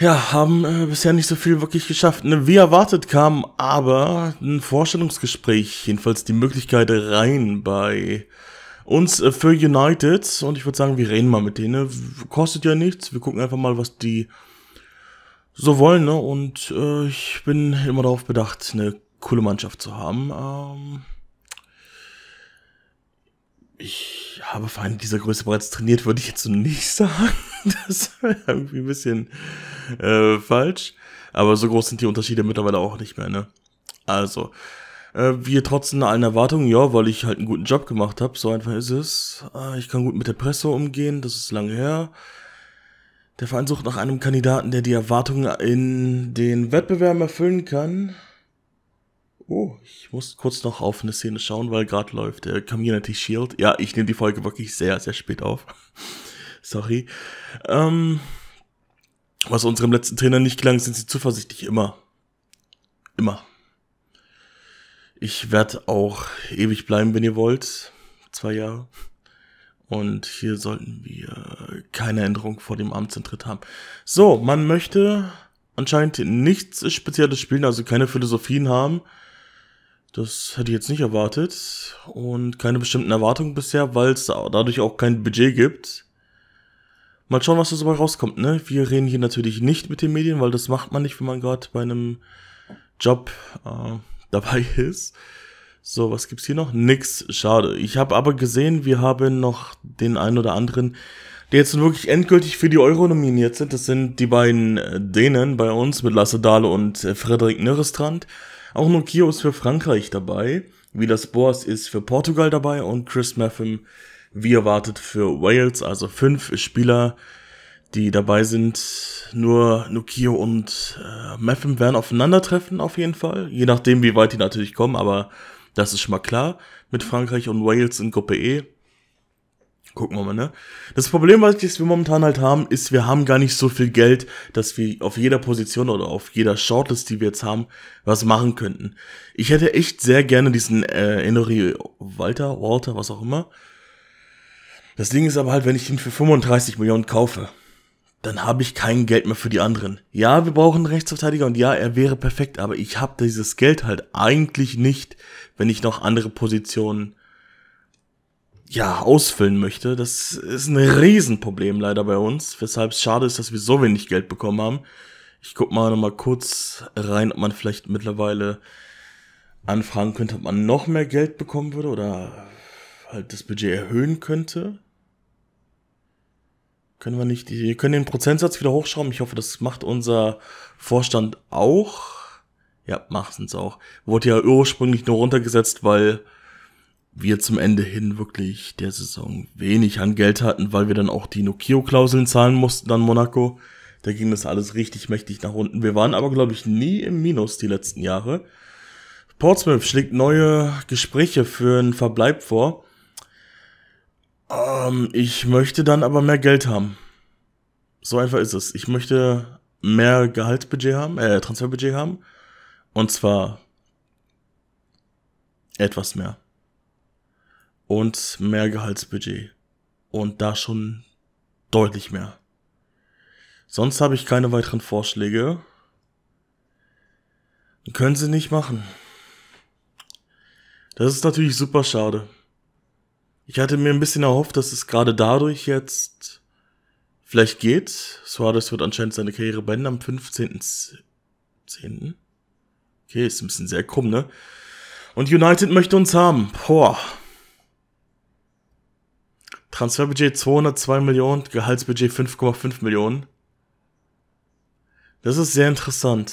ja, haben äh, bisher nicht so viel wirklich geschafft. Ne, wie erwartet kam aber ein Vorstellungsgespräch, jedenfalls die Möglichkeit rein bei uns äh, für United. Und ich würde sagen, wir reden mal mit denen. Ne? Kostet ja nichts. Wir gucken einfach mal, was die so wollen. Ne? Und äh, ich bin immer darauf bedacht, eine coole Mannschaft zu haben. Ähm ich habe Feinde dieser Größe bereits trainiert, würde ich jetzt so nicht [LAUGHS] sagen. Das wäre irgendwie ein bisschen äh, falsch. Aber so groß sind die Unterschiede mittlerweile auch nicht mehr, ne? Also, äh, wir trotzen allen Erwartungen, ja, weil ich halt einen guten Job gemacht habe. So einfach ist es. Äh, ich kann gut mit der Presse umgehen, das ist lange her. Der Verein sucht nach einem Kandidaten, der die Erwartungen in den Wettbewerben erfüllen kann. Oh, ich muss kurz noch auf eine Szene schauen, weil gerade läuft der Community Shield. Ja, ich nehme die Folge wirklich sehr, sehr spät auf. [LAUGHS] Sorry. Ähm, was unserem letzten Trainer nicht gelang, sind sie zuversichtlich immer. Immer. Ich werde auch ewig bleiben, wenn ihr wollt. Zwei Jahre. Und hier sollten wir keine Änderung vor dem Amtsantritt haben. So, man möchte anscheinend nichts Spezielles spielen, also keine Philosophien haben. Das hätte ich jetzt nicht erwartet und keine bestimmten Erwartungen bisher, weil es dadurch auch kein Budget gibt. Mal schauen, was da so rauskommt, ne? Wir reden hier natürlich nicht mit den Medien, weil das macht man nicht, wenn man gerade bei einem Job äh, [LAUGHS] dabei ist. So, was gibt's hier noch? Nix, schade. Ich habe aber gesehen, wir haben noch den einen oder anderen, der jetzt wirklich endgültig für die Euro nominiert sind. Das sind die beiden äh, Dänen bei uns mit Lasse Dahle und äh, Frederik Nürrestrand. Auch Nokia ist für Frankreich dabei, Vilas Boas ist für Portugal dabei und Chris Matham, wie erwartet, für Wales. Also fünf Spieler, die dabei sind. Nur Nokia und äh, Matham werden aufeinandertreffen auf jeden Fall. Je nachdem, wie weit die natürlich kommen, aber das ist schon mal klar. Mit Frankreich und Wales in Gruppe E. Gucken wir mal, ne? Das Problem, was wir momentan halt haben, ist, wir haben gar nicht so viel Geld, dass wir auf jeder Position oder auf jeder Shortlist, die wir jetzt haben, was machen könnten. Ich hätte echt sehr gerne diesen äh, Henry Walter, Walter, was auch immer. Das Ding ist aber halt, wenn ich ihn für 35 Millionen kaufe, dann habe ich kein Geld mehr für die anderen. Ja, wir brauchen einen Rechtsverteidiger und ja, er wäre perfekt, aber ich habe dieses Geld halt eigentlich nicht, wenn ich noch andere Positionen ja, ausfüllen möchte. Das ist ein Riesenproblem leider bei uns, weshalb es schade ist, dass wir so wenig Geld bekommen haben. Ich guck mal nochmal kurz rein, ob man vielleicht mittlerweile anfragen könnte, ob man noch mehr Geld bekommen würde oder halt das Budget erhöhen könnte. Können wir nicht, wir können den Prozentsatz wieder hochschrauben. Ich hoffe, das macht unser Vorstand auch. Ja, machen es auch. Wurde ja ursprünglich nur runtergesetzt, weil wir zum Ende hin wirklich der Saison wenig an Geld hatten, weil wir dann auch die Nokio-Klauseln zahlen mussten an Monaco. Da ging das alles richtig mächtig nach unten. Wir waren aber, glaube ich, nie im Minus die letzten Jahre. Portsmouth schlägt neue Gespräche für einen Verbleib vor. Ähm, ich möchte dann aber mehr Geld haben. So einfach ist es. Ich möchte mehr Gehaltsbudget haben, äh, Transferbudget haben. Und zwar etwas mehr und mehr Gehaltsbudget. Und da schon deutlich mehr. Sonst habe ich keine weiteren Vorschläge. Können sie nicht machen. Das ist natürlich super schade. Ich hatte mir ein bisschen erhofft, dass es gerade dadurch jetzt vielleicht geht. Suarez wird anscheinend seine Karriere beenden am 15.10. Okay, ist ein bisschen sehr krumm, ne? Und United möchte uns haben. Boah. Transferbudget 202 Millionen, Gehaltsbudget 5,5 Millionen. Das ist sehr interessant.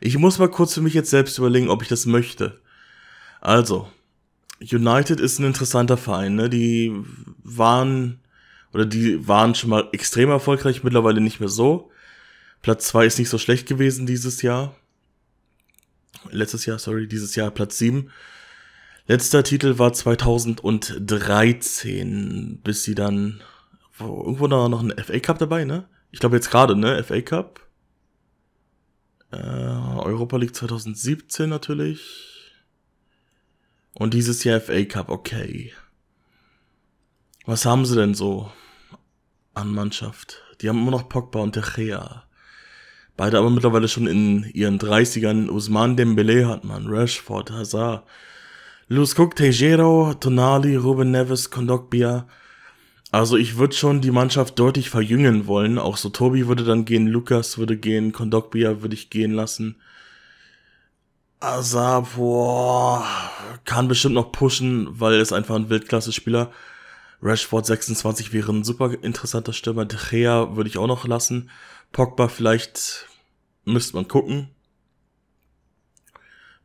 Ich muss mal kurz für mich jetzt selbst überlegen, ob ich das möchte. Also, United ist ein interessanter Verein, ne? Die waren oder die waren schon mal extrem erfolgreich, mittlerweile nicht mehr so. Platz 2 ist nicht so schlecht gewesen dieses Jahr. Letztes Jahr, sorry, dieses Jahr Platz 7. Letzter Titel war 2013, bis sie dann. Irgendwo da noch ein FA Cup dabei, ne? Ich glaube jetzt gerade, ne? FA Cup. Äh, Europa League 2017 natürlich. Und dieses Jahr FA Cup, okay. Was haben sie denn so an Mannschaft? Die haben immer noch Pogba und De Gea. Beide aber mittlerweile schon in ihren 30ern. Usman Dembele hat man, Rashford, Hazard. Luis Cook, Tejero, Tonali, Ruben Neves, Kondogbia. Also ich würde schon die Mannschaft deutlich verjüngen wollen. Auch so Tobi würde dann gehen, Lukas würde gehen, Kondogbia würde ich gehen lassen. Asa, kann bestimmt noch pushen, weil er ist einfach ein Weltklasse-Spieler. Rashford 26 wäre ein super interessanter Stürmer. De Gea würde ich auch noch lassen. Pogba vielleicht müsste man gucken.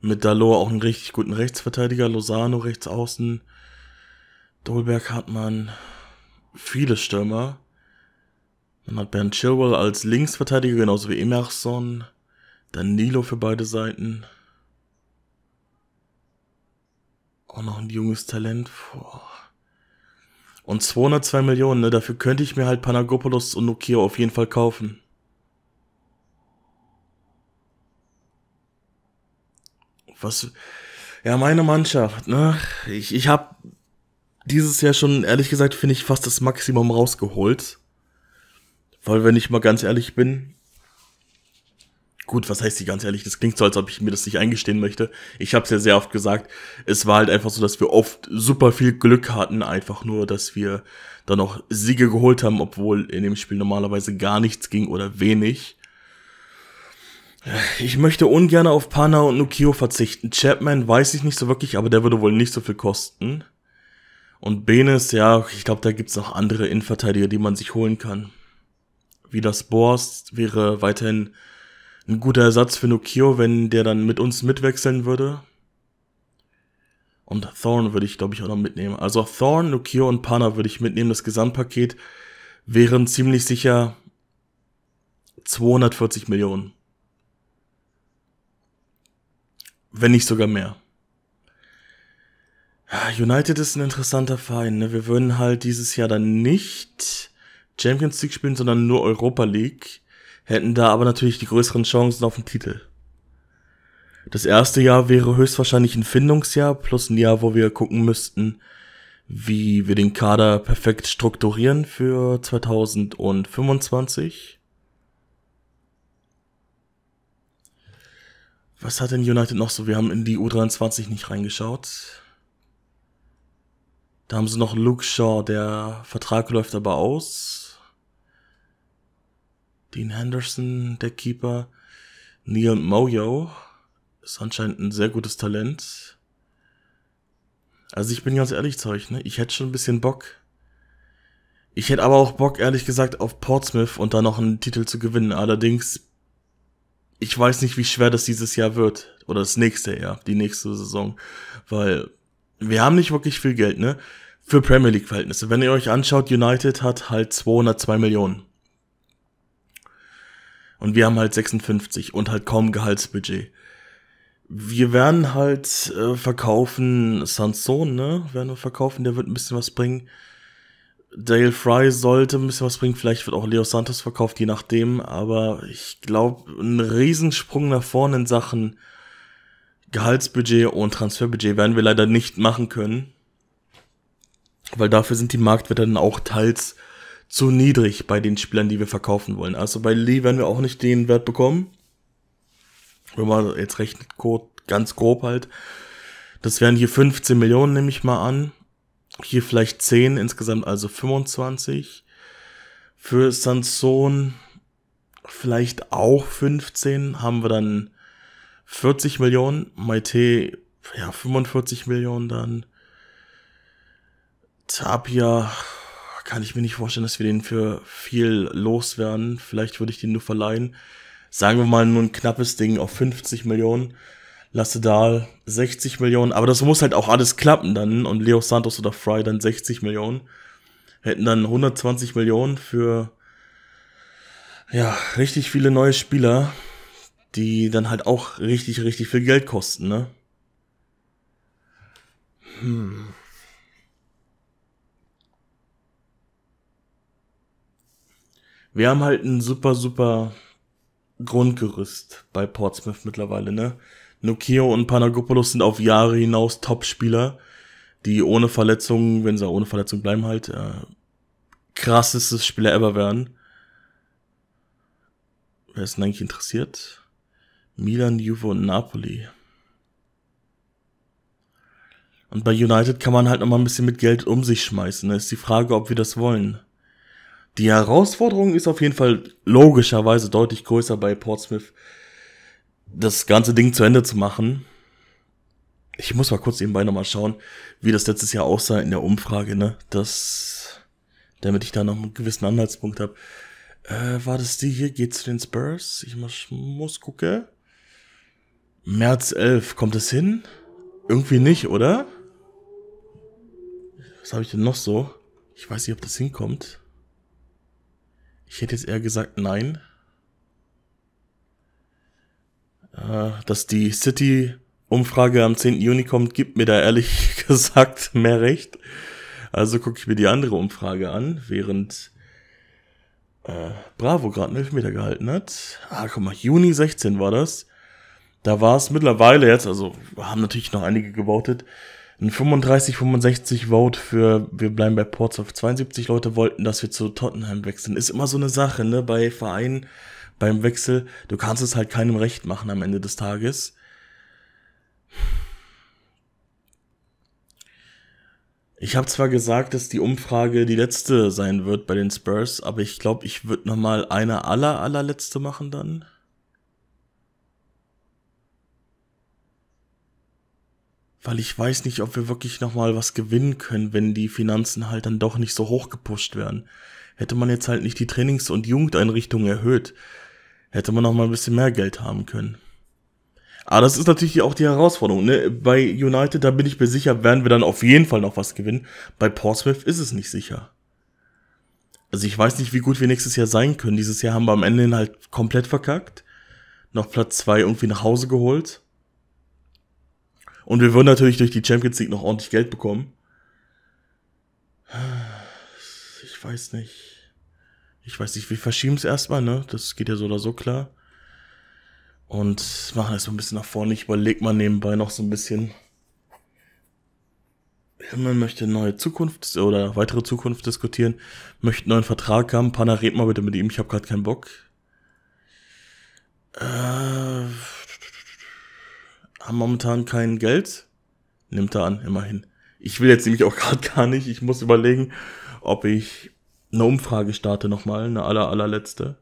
Mit Dalot auch einen richtig guten Rechtsverteidiger, Lozano rechts außen. Dolberg hat man viele Stürmer. Man hat Bernd Chilwell als Linksverteidiger, genauso wie Emerson. Danilo für beide Seiten. Auch noch ein junges Talent. Boah. Und 202 Millionen, ne? Dafür könnte ich mir halt Panagopoulos und Nokia auf jeden Fall kaufen. was, ja, meine Mannschaft, ne? Ich, ich habe dieses Jahr schon, ehrlich gesagt, finde ich fast das Maximum rausgeholt. Weil, wenn ich mal ganz ehrlich bin, gut, was heißt die ganz ehrlich, das klingt so, als ob ich mir das nicht eingestehen möchte. Ich habe es ja sehr oft gesagt, es war halt einfach so, dass wir oft super viel Glück hatten, einfach nur, dass wir dann noch Siege geholt haben, obwohl in dem Spiel normalerweise gar nichts ging oder wenig. Ich möchte ungern auf Pana und Nukio verzichten. Chapman weiß ich nicht so wirklich, aber der würde wohl nicht so viel kosten. Und Benes, ja, ich glaube, da gibt's noch andere Innenverteidiger, die man sich holen kann. Wie das Borst wäre weiterhin ein guter Ersatz für Nukio, wenn der dann mit uns mitwechseln würde. Und Thorn würde ich, glaube ich, auch noch mitnehmen. Also Thorn, Nukio und Pana würde ich mitnehmen. Das Gesamtpaket wären ziemlich sicher 240 Millionen. wenn nicht sogar mehr. Ah, United ist ein interessanter Verein. Ne? Wir würden halt dieses Jahr dann nicht Champions League spielen, sondern nur Europa League. Hätten da aber natürlich die größeren Chancen auf den Titel. Das erste Jahr wäre höchstwahrscheinlich ein Findungsjahr, plus ein Jahr, wo wir gucken müssten, wie wir den Kader perfekt strukturieren für 2025. Was hat denn United noch so? Wir haben in die U23 nicht reingeschaut. Da haben sie noch Luke Shaw, der Vertrag läuft aber aus. Dean Henderson, der Keeper. Neil Moyo ist anscheinend ein sehr gutes Talent. Also ich bin ganz ehrlich zu euch, ne? Ich hätte schon ein bisschen Bock. Ich hätte aber auch Bock, ehrlich gesagt, auf Portsmouth und da noch einen Titel zu gewinnen. Allerdings ich weiß nicht, wie schwer das dieses Jahr wird. Oder das nächste Jahr, die nächste Saison. Weil wir haben nicht wirklich viel Geld, ne? Für Premier League-Verhältnisse. Wenn ihr euch anschaut, United hat halt 202 Millionen. Und wir haben halt 56 und halt kaum Gehaltsbudget. Wir werden halt äh, verkaufen Sanson, ne? Werden wir verkaufen, der wird ein bisschen was bringen. Dale Fry sollte ein bisschen was bringen. Vielleicht wird auch Leo Santos verkauft, je nachdem. Aber ich glaube, einen Riesensprung nach vorne in Sachen Gehaltsbudget und Transferbudget werden wir leider nicht machen können. Weil dafür sind die Marktwerte dann auch teils zu niedrig bei den Spielern, die wir verkaufen wollen. Also bei Lee werden wir auch nicht den Wert bekommen. Wenn man jetzt rechnet, ganz grob halt. Das wären hier 15 Millionen, nehme ich mal an. Hier vielleicht 10, insgesamt also 25. Für Sanson vielleicht auch 15, haben wir dann 40 Millionen. Maite, ja, 45 Millionen dann. Tapia, kann ich mir nicht vorstellen, dass wir den für viel loswerden. Vielleicht würde ich den nur verleihen. Sagen wir mal nur ein knappes Ding auf 50 Millionen. Lasse Dahl 60 Millionen, aber das muss halt auch alles klappen dann und Leo Santos oder Fry dann 60 Millionen. Hätten dann 120 Millionen für ja, richtig viele neue Spieler, die dann halt auch richtig, richtig viel Geld kosten, ne? Hm. Wir haben halt ein super, super Grundgerüst bei Portsmouth mittlerweile, ne? Nokeo und Panagopoulos sind auf Jahre hinaus Top-Spieler, die ohne Verletzungen, wenn sie auch ohne Verletzung bleiben halt, äh, krassestes Spieler ever werden. Wer ist denn eigentlich interessiert? Milan, Juve und Napoli. Und bei United kann man halt nochmal ein bisschen mit Geld um sich schmeißen. Da ne? ist die Frage, ob wir das wollen. Die Herausforderung ist auf jeden Fall logischerweise deutlich größer bei Portsmouth das ganze Ding zu Ende zu machen. Ich muss mal kurz nebenbei nochmal schauen, wie das letztes Jahr aussah in der Umfrage, ne? Das, damit ich da noch einen gewissen Anhaltspunkt habe. Äh, war das die hier? Geht zu den Spurs? Ich muss, muss gucken. März 11, kommt es hin? Irgendwie nicht, oder? Was habe ich denn noch so? Ich weiß nicht, ob das hinkommt. Ich hätte jetzt eher gesagt, nein. Äh, dass die City-Umfrage am 10. Juni kommt, gibt mir da ehrlich [LAUGHS] gesagt mehr recht. Also gucke ich mir die andere Umfrage an, während äh, Bravo gerade einen Elfmeter gehalten hat. Ah, guck mal, Juni 16 war das. Da war es mittlerweile jetzt, also haben natürlich noch einige gewotet, ein 35, 65 Vote für wir bleiben bei Ports Portsmouth. 72 Leute wollten, dass wir zu Tottenham wechseln. Ist immer so eine Sache, ne, bei Vereinen beim Wechsel. Du kannst es halt keinem recht machen am Ende des Tages. Ich habe zwar gesagt, dass die Umfrage die letzte sein wird bei den Spurs, aber ich glaube, ich würde noch mal eine aller allerletzte machen dann. Weil ich weiß nicht, ob wir wirklich noch mal was gewinnen können, wenn die Finanzen halt dann doch nicht so hoch gepusht werden. Hätte man jetzt halt nicht die Trainings- und Jugendeinrichtungen erhöht, hätte man noch mal ein bisschen mehr Geld haben können. Aber das ist natürlich auch die Herausforderung. Ne? Bei United, da bin ich mir sicher, werden wir dann auf jeden Fall noch was gewinnen. Bei Portsmouth ist es nicht sicher. Also ich weiß nicht, wie gut wir nächstes Jahr sein können. Dieses Jahr haben wir am Ende hin halt komplett verkackt. Noch Platz 2 irgendwie nach Hause geholt. Und wir würden natürlich durch die Champions League noch ordentlich Geld bekommen. Ich weiß nicht ich weiß nicht, wir verschieben es erstmal, ne? Das geht ja so oder so klar. Und machen das so ein bisschen nach vorne. Ich überlege mal nebenbei noch so ein bisschen. Man möchte neue Zukunft oder weitere Zukunft diskutieren, möchte einen neuen Vertrag haben. Pana, red mal bitte mit ihm, ich habe gerade keinen Bock. Äh, haben momentan kein Geld? Nimmt er an, immerhin. Ich will jetzt nämlich auch gerade [LAUGHS] gar nicht. Ich muss überlegen, ob ich eine Umfrage starte nochmal, eine aller, allerletzte.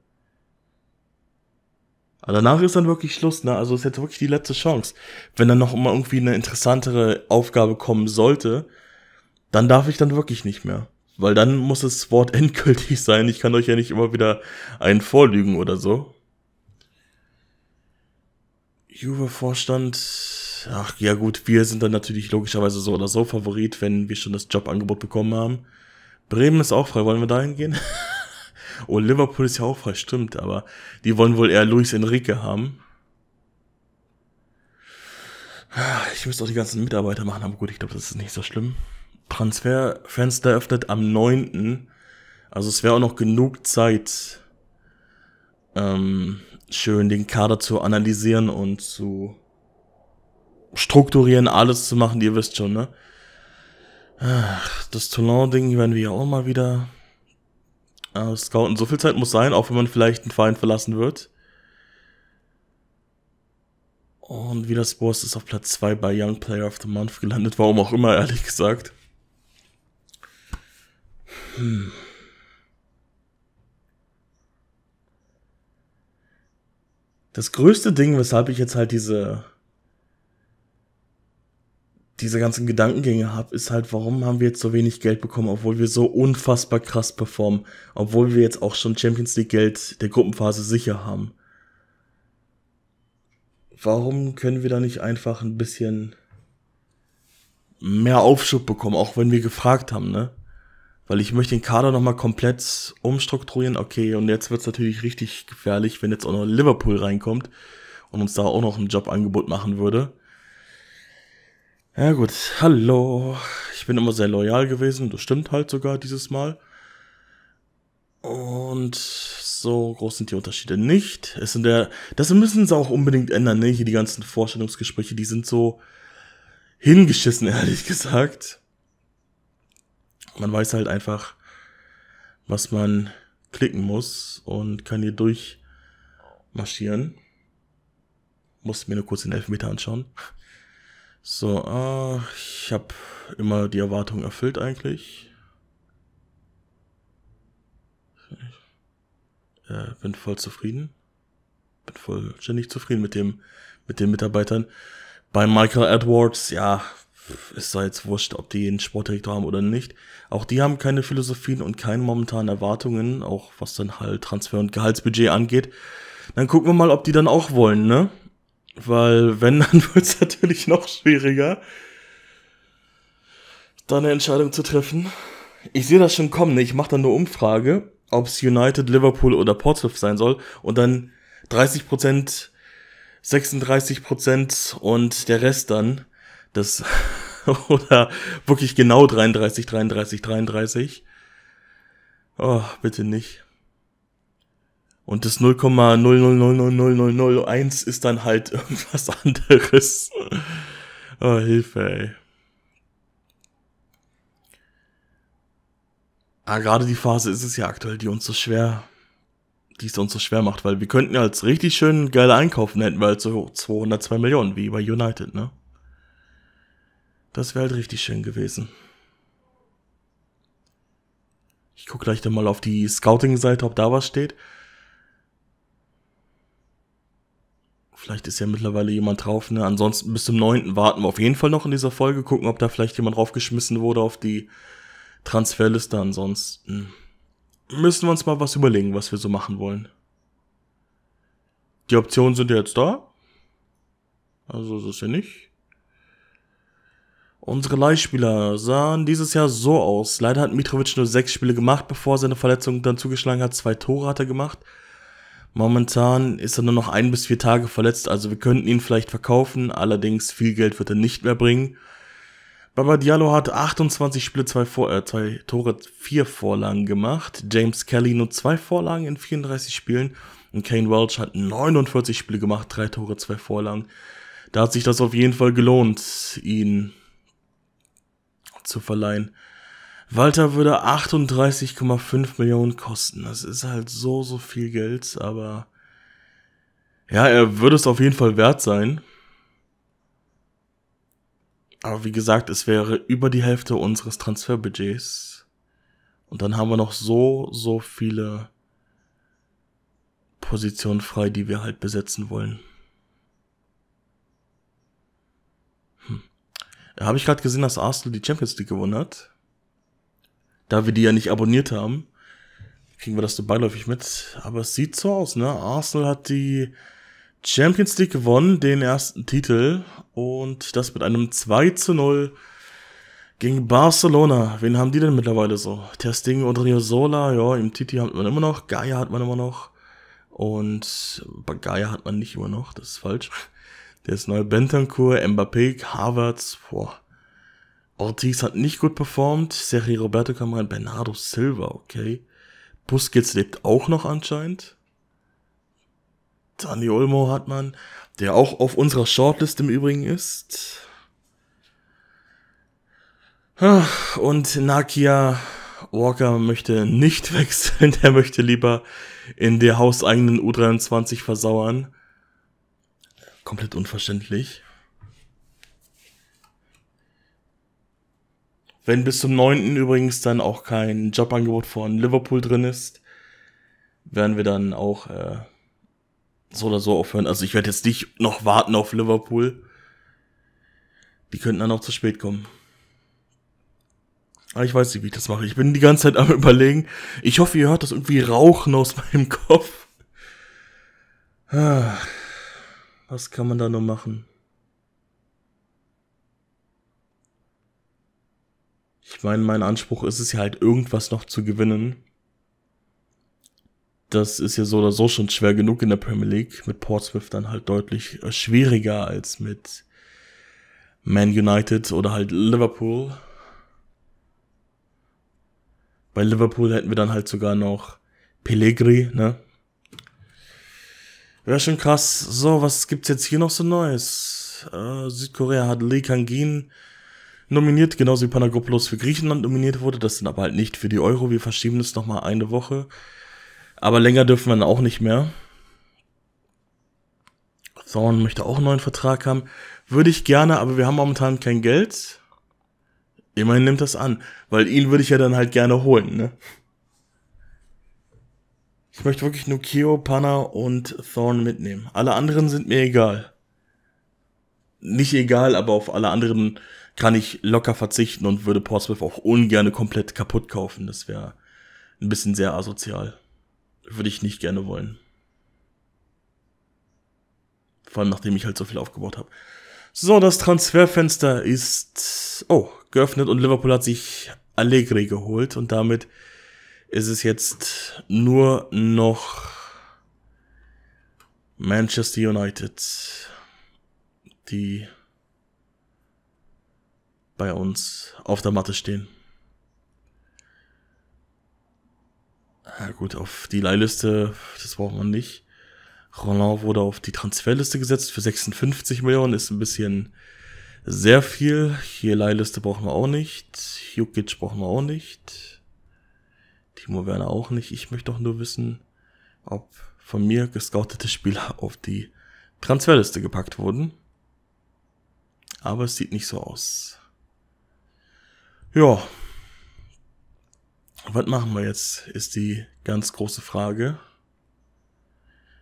Aber danach ist dann wirklich Schluss, ne? Also ist jetzt wirklich die letzte Chance. Wenn dann noch mal irgendwie eine interessantere Aufgabe kommen sollte, dann darf ich dann wirklich nicht mehr. Weil dann muss das Wort [LAUGHS] endgültig sein. Ich kann euch ja nicht immer wieder einen vorlügen oder so. Juve-Vorstand. Ach ja gut, wir sind dann natürlich logischerweise so oder so Favorit, wenn wir schon das Jobangebot bekommen haben. Bremen ist auch frei, wollen wir dahin gehen? [LAUGHS] oh, Liverpool ist ja auch frei, stimmt, aber die wollen wohl eher Luis Enrique haben. Ah, ich müsste auch die ganzen Mitarbeiter machen, aber gut, ich glaube, das ist nicht so schlimm. Transferfenster öffnet am 9. Also es wäre auch noch genug Zeit, ähm, schön den Kader zu analysieren und zu strukturieren, alles zu machen, ihr wisst schon, ne? Das Toulon-Ding werden wir ja auch mal wieder äh, scouten. So viel Zeit muss sein, auch wenn man vielleicht einen Feind verlassen wird. Und wieder Spurs ist auf Platz 2 bei Young Player of the Month gelandet. Warum auch immer, ehrlich gesagt. Hm. Das größte Ding, weshalb ich jetzt halt diese diese ganzen Gedankengänge habe, ist halt, warum haben wir jetzt so wenig Geld bekommen, obwohl wir so unfassbar krass performen, obwohl wir jetzt auch schon Champions League Geld der Gruppenphase sicher haben. Warum können wir da nicht einfach ein bisschen mehr Aufschub bekommen, auch wenn wir gefragt haben, ne? Weil ich möchte den Kader nochmal komplett umstrukturieren. Okay, und jetzt wird's natürlich richtig gefährlich, wenn jetzt auch noch Liverpool reinkommt und uns da auch noch ein Jobangebot machen würde ja gut, hallo. Ich bin immer sehr loyal gewesen, das stimmt halt sogar dieses Mal. Und so groß sind die Unterschiede nicht. Es sind der, das müssen sie auch unbedingt ändern, ne? Hier die ganzen Vorstellungsgespräche, die sind so hingeschissen, [LAUGHS] ehrlich gesagt. Man weiß halt einfach, was man klicken muss und kann hier durchmarschieren. Musste mir nur kurz den Elfmeter anschauen. So, äh, ich habe immer die Erwartung erfüllt eigentlich. Äh, bin voll zufrieden. Bin vollständig zufrieden mit dem, mit den Mitarbeitern. Bei Michael Edwards, ja, ist da jetzt wurscht, ob die einen Sportdirektor haben oder nicht. Auch die haben keine Philosophien und keine momentanen Erwartungen, auch was dann halt Transfer und Gehaltsbudget angeht. Dann gucken wir mal, ob die dann auch wollen, ne? Weil wenn, [LAUGHS] dann wird es natürlich noch schwieriger, da eine Entscheidung zu treffen. Ich sehe das schon kommen. Ne? Ich mache dann eine Umfrage, ob es United, Liverpool oder Portsmouth sein soll. Und dann 30 36 und der Rest dann. Das [LAUGHS] oder wirklich genau 33, 33, 33. Oh, bitte nicht. Und das 0,0000001 ist dann halt [LAUGHS] irgendwas anderes. oh, Hilfe, ey. Ah, gerade die Phase ist es ja aktuell, die uns so schwer, die es uns so schwer macht, weil wir könnten ja als richtig schön geile einkaufen, hätten wir halt so 202 Millionen, wie bei United, ne? Das wäre halt richtig schön gewesen. Ich gucke gleich dann mal auf die Scouting-Seite, ob da was steht. Vielleicht ist ja mittlerweile jemand drauf, ne? Ansonsten bis zum 9. warten wir auf jeden Fall noch in dieser Folge, gucken, ob da vielleicht jemand draufgeschmissen wurde auf die Transferliste. Ansonsten müssen wir uns mal was überlegen, was wir so machen wollen. Die Optionen sind ja jetzt da. Also ist es ja nicht. Unsere Leihspieler sahen dieses Jahr so aus. Leider hat Mitrovic nur sechs Spiele gemacht, bevor seine Verletzung dann zugeschlagen hat. Zwei Tore hat er gemacht. Momentan ist er nur noch ein bis vier Tage verletzt, also wir könnten ihn vielleicht verkaufen, allerdings viel Geld wird er nicht mehr bringen. Baba Diallo hat 28 Spiele, zwei, Vor äh, zwei Tore, vier Vorlagen gemacht. James Kelly nur zwei Vorlagen in 34 Spielen. Und Kane Welch hat 49 Spiele gemacht, drei Tore, zwei Vorlagen. Da hat sich das auf jeden Fall gelohnt, ihn zu verleihen. Walter würde 38,5 Millionen kosten. Das ist halt so, so viel Geld, aber ja, er würde es auf jeden Fall wert sein. Aber wie gesagt, es wäre über die Hälfte unseres Transferbudgets. Und dann haben wir noch so, so viele Positionen frei, die wir halt besetzen wollen. Hm. Habe ich gerade gesehen, dass Arsenal die Champions League gewonnen hat? da wir die ja nicht abonniert haben, kriegen wir das so beiläufig mit. Aber es sieht so aus, ne? Arsenal hat die Champions League gewonnen, den ersten Titel. Und das mit einem 2 zu 0 gegen Barcelona. Wen haben die denn mittlerweile so? Testing und Riosola, ja, im Titi hat man immer noch. Gaia hat man immer noch. Und Gaia hat man nicht immer noch, das ist falsch. Der ist neue Bentancur, Mbappé, Havertz, boah. Ortiz hat nicht gut performt. Sergio Roberto rein. Bernardo Silva, okay. Busquets lebt auch noch anscheinend. Dani Olmo hat man, der auch auf unserer Shortlist im Übrigen ist. Und Nakia Walker möchte nicht [LAUGHS] wechseln, der möchte lieber in der hauseigenen U23 versauern. Komplett unverständlich. Wenn bis zum 9. übrigens dann auch kein Jobangebot von Liverpool drin ist, werden wir dann auch äh, so oder so aufhören. Also ich werde jetzt nicht noch warten auf Liverpool. Die könnten dann auch zu spät kommen. Aber ah, ich weiß nicht, wie ich das mache. Ich bin die ganze Zeit am [LAUGHS] überlegen. Ich hoffe, ihr hört das irgendwie Rauchen aus meinem Kopf. Ah, was kann man da nur machen? Ich meine, mein Anspruch ist es ja halt, irgendwas noch zu gewinnen. Das ist ja so oder so schon schwer genug in der Premier League. Mit Portsmouth dann halt deutlich äh, schwieriger als mit Man United oder halt Liverpool. Bei Liverpool hätten wir dann halt sogar noch Pellegri, ne? Wäre schon krass. So, was gibt's jetzt hier noch so Neues? Äh, Südkorea hat Lee Kangin nominiert, genauso wie Panagopoulos für Griechenland nominiert wurde, das sind aber halt nicht für die Euro, wir verschieben es nochmal eine Woche. Aber länger dürfen wir dann auch nicht mehr. Thorn möchte auch einen neuen Vertrag haben. Würde ich gerne, aber wir haben momentan kein Geld. Immerhin nimmt das an, weil ihn würde ich ja dann halt gerne holen, ne? Ich möchte wirklich nur Keo, Panna und Thorn mitnehmen. Alle anderen sind mir egal. Nicht egal, aber auf alle anderen kann ich locker verzichten und würde Portsmouth auch ungern komplett kaputt kaufen. Das wäre ein bisschen sehr asozial. Würde ich nicht gerne wollen. Vor allem, nachdem ich halt so viel aufgebaut habe. So, das Transferfenster ist oh, geöffnet und Liverpool hat sich Allegri geholt und damit ist es jetzt nur noch Manchester United, die bei uns auf der Matte stehen. Na gut, auf die Leihliste, das braucht man nicht. Roland wurde auf die Transferliste gesetzt für 56 Millionen, ist ein bisschen sehr viel. Hier Leihliste brauchen wir auch nicht. Jukic brauchen wir auch nicht. Timo Werner auch nicht. Ich möchte doch nur wissen, ob von mir gescoutete Spieler [LAUGHS] auf die Transferliste gepackt wurden. Aber es sieht nicht so aus. Ja. Was machen wir jetzt, ist die ganz große Frage.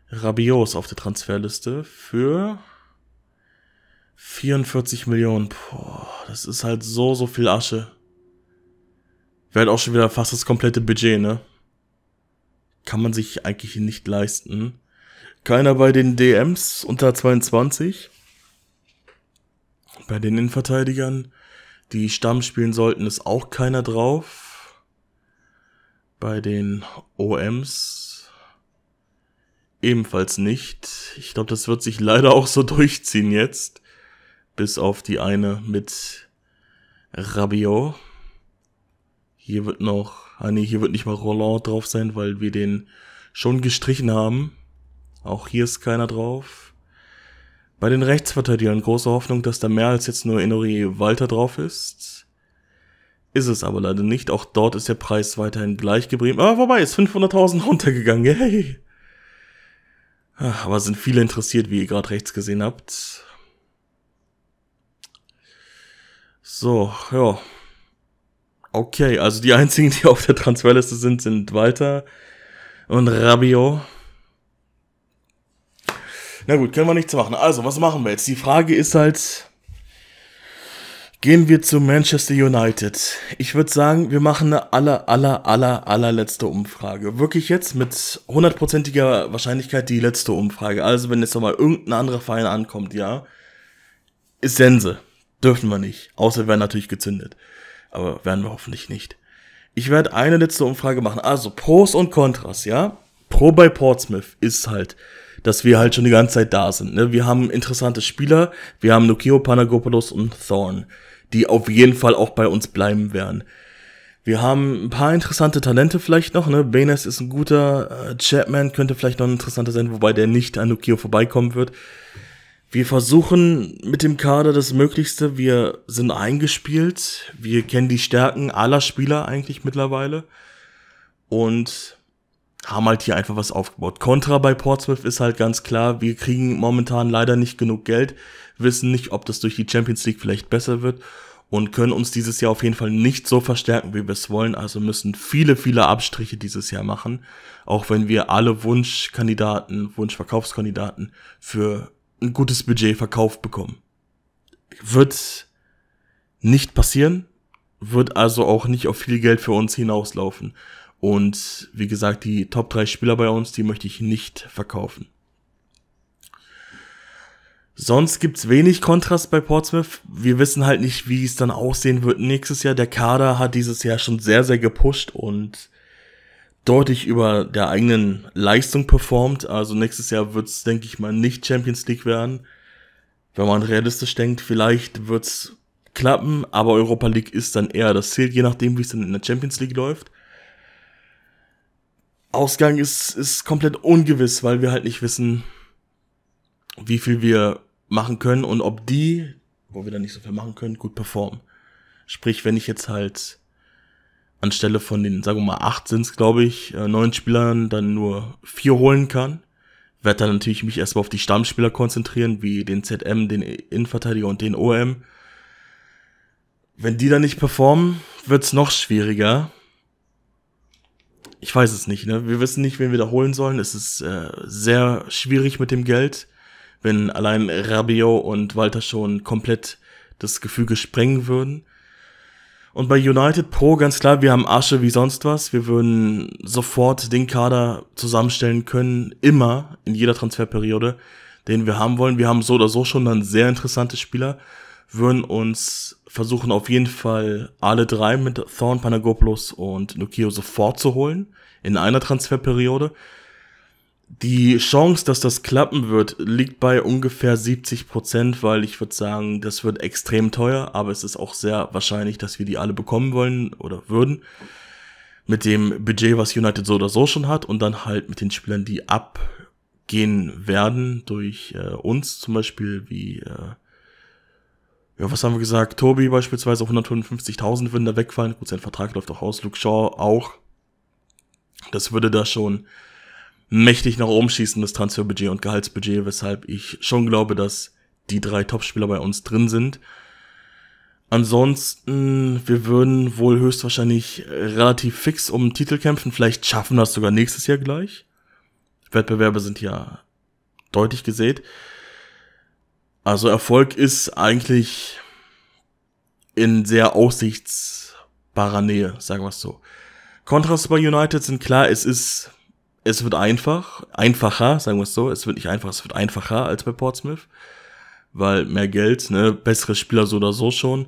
Rabios auf der Transferliste für 44 Millionen. Boah, das ist halt so, so viel Asche. Wäre halt auch schon wieder fast das komplette Budget, ne? Kann man sich eigentlich nicht leisten. Keiner bei den DMs unter 22. Bei den Innenverteidigern die Stamm spielen sollten, ist auch keiner drauf. Bei den OMs ebenfalls nicht. Ich glaube, das wird sich leider auch so [LAUGHS] durchziehen jetzt. Bis auf die eine mit Rabiot. Hier wird noch, ah nee, hier wird nicht mal Roland drauf sein, weil wir den schon gestrichen haben. Auch hier ist keiner drauf. Bei den Rechtsverteidigern große Hoffnung, dass da mehr als jetzt nur Inori Walter drauf ist. Ist es aber leider nicht. Auch dort ist der Preis weiterhin gleich geblieben. Aber ah, vorbei, ist 500.000 [LAUGHS] runtergegangen. Hey. Ah, aber sind viele interessiert, wie ihr gerade rechts gesehen habt. So, ja. Okay, also die einzigen, die auf der Transferliste sind, sind Walter und Rabio. Na gut, können wir nichts machen. Also, was machen wir jetzt? Die Frage ist halt, gehen wir zu Manchester United. Ich würde sagen, wir machen eine aller, aller, aller, allerletzte Umfrage. Wirklich jetzt mit hundertprozentiger Wahrscheinlichkeit die letzte Umfrage. Also, wenn jetzt nochmal irgendein anderer Verein ankommt, ja, ist Sense. Dürfen wir nicht. Außer wir werden natürlich gezündet. Aber werden wir hoffentlich nicht. Ich werde eine letzte Umfrage machen. Also Pros und Kontras, ja? Pro bei Portsmouth ist halt dass wir halt schon die ganze Zeit da sind. Ne? Wir haben interessante Spieler, wir haben Nukio Panagopoulos und Thorn, die auf jeden Fall auch bei uns bleiben werden. Wir haben ein paar interessante Talente vielleicht noch, ne? Baines ist ein guter, äh, Chapman könnte vielleicht noch ein interessanter sein, wobei der nicht an Nukio vorbeikommen wird. Wir versuchen mit dem Kader das Möglichste. Wir sind eingespielt. Wir kennen die Stärken aller Spieler eigentlich mittlerweile. Und haben halt hier einfach was aufgebaut. Contra bei Portsmouth ist halt ganz klar, wir kriegen momentan leider nicht genug Geld, wissen nicht, ob das durch die Champions League vielleicht besser wird und können uns dieses Jahr auf jeden Fall nicht so verstärken, wie wir es wollen. Also müssen viele, viele Abstriche dieses Jahr machen, auch wenn wir alle Wunschkandidaten, Wunschverkaufskandidaten für ein gutes Budget verkauft bekommen. Wird nicht passieren, wird also auch nicht auf viel Geld für uns hinauslaufen. Und wie gesagt, die Top 3 Spieler bei uns, die möchte ich nicht verkaufen. Sonst gibt es wenig Kontrast bei Portsmouth. Wir wissen halt nicht, wie es dann aussehen wird nächstes Jahr. Der Kader hat dieses Jahr schon sehr, sehr gepusht und deutlich über der eigenen Leistung performt. Also nächstes Jahr wird es, denke ich mal, nicht Champions League werden. Wenn man realistisch denkt, vielleicht wird es klappen, aber Europa League ist dann eher das Ziel, je nachdem, wie es dann in der Champions League läuft. Ausgang ist, ist komplett ungewiss, weil wir halt nicht wissen, wie viel wir machen können und ob die, wo wir dann nicht so viel machen können, gut performen. Sprich, wenn ich jetzt halt anstelle von den, sagen wir mal, acht sind es, glaube ich, äh, neun Spielern dann nur vier holen kann, werde dann natürlich mich erstmal auf die Stammspieler konzentrieren, wie den ZM, den Innenverteidiger und den OM. Wenn die dann nicht performen, wird's noch schwieriger, ich weiß es nicht. Ne? Wir wissen nicht, wen wir da holen sollen. Es ist äh, sehr schwierig mit dem Geld, wenn allein Rabio und Walter schon komplett das Gefüge sprengen würden. Und bei United Pro ganz klar, wir haben Asche wie sonst was. Wir würden sofort den Kader zusammenstellen können, immer in jeder Transferperiode, den wir haben wollen. Wir haben so oder so schon dann sehr interessante Spieler, würden uns versuchen auf jeden Fall alle drei mit Thorn, Panagopoulos und Nukio sofort zu holen in einer Transferperiode. Die Chance, dass das klappen wird, liegt bei ungefähr 70 Prozent, weil ich würde sagen, das wird extrem teuer, aber es ist auch sehr wahrscheinlich, dass wir die alle bekommen wollen oder würden. Mit dem Budget, was United so oder so schon hat und dann halt mit den Spielern, die abgehen werden durch äh, uns, zum Beispiel wie äh, ja, was haben wir gesagt? Tobi beispielsweise 155.000 würden da wegfallen. Gut, sein Vertrag läuft auch aus. Luke Shaw auch. Das würde da schon mächtig nach oben schießen, das Transferbudget und Gehaltsbudget, weshalb ich schon glaube, dass die drei Topspieler bei uns drin sind. Ansonsten, wir würden wohl höchstwahrscheinlich relativ fix um den Titel kämpfen. Vielleicht schaffen wir das sogar nächstes Jahr gleich. Wettbewerbe sind ja deutlich gesät. Also Erfolg ist eigentlich in sehr aussichtsbarer Nähe, sagen wir es so. Kontrast bei United sind klar, es ist, es wird einfach, einfacher, sagen wir es so, es wird nicht einfach, es wird einfacher als bei Portsmouth, weil mehr Geld, ne, bessere Spieler so oder so schon.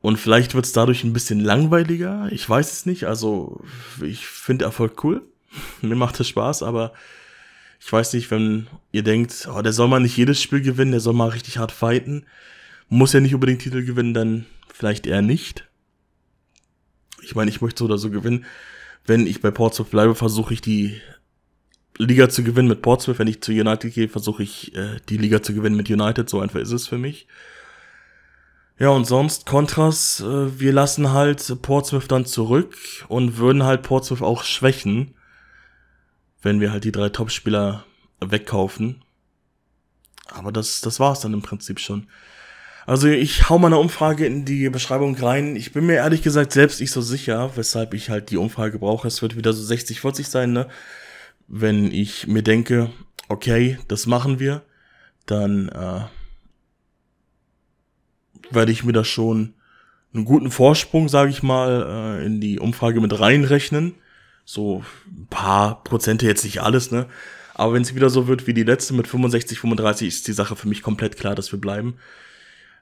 Und vielleicht wird es dadurch ein bisschen langweiliger, ich weiß es nicht, also ich finde Erfolg cool, [LAUGHS] mir macht es Spaß, aber ich weiß nicht, wenn ihr denkt, oh, der soll mal nicht jedes Spiel gewinnen, der soll mal richtig hart fighten. Muss ja nicht unbedingt Titel gewinnen, dann vielleicht eher nicht. Ich meine, ich möchte so oder so gewinnen. Wenn ich bei Portsmouth bleibe, versuche ich die Liga zu gewinnen mit Portsmouth. Wenn ich zu United gehe, versuche ich äh, die Liga zu gewinnen mit United. So einfach ist es für mich. Ja, und sonst Kontras, äh, wir lassen halt Portsmouth dann zurück und würden halt Portsmouth auch schwächen wenn wir halt die drei Top-Spieler wegkaufen. Aber das, das war's dann im Prinzip schon. Also ich hau mal eine Umfrage in die Beschreibung rein. Ich bin mir ehrlich gesagt selbst nicht so sicher, weshalb ich halt die Umfrage brauche. Es wird wieder so 60-40 sein, ne? Wenn ich mir denke, okay, das machen wir, dann äh, werde ich mir da schon einen guten Vorsprung, sage ich mal, äh, in die Umfrage mit reinrechnen so ein paar Prozente, jetzt nicht alles, ne? Aber wenn es wieder so wird wie die letzte mit 65, 35, ist die Sache für mich komplett klar, dass wir bleiben.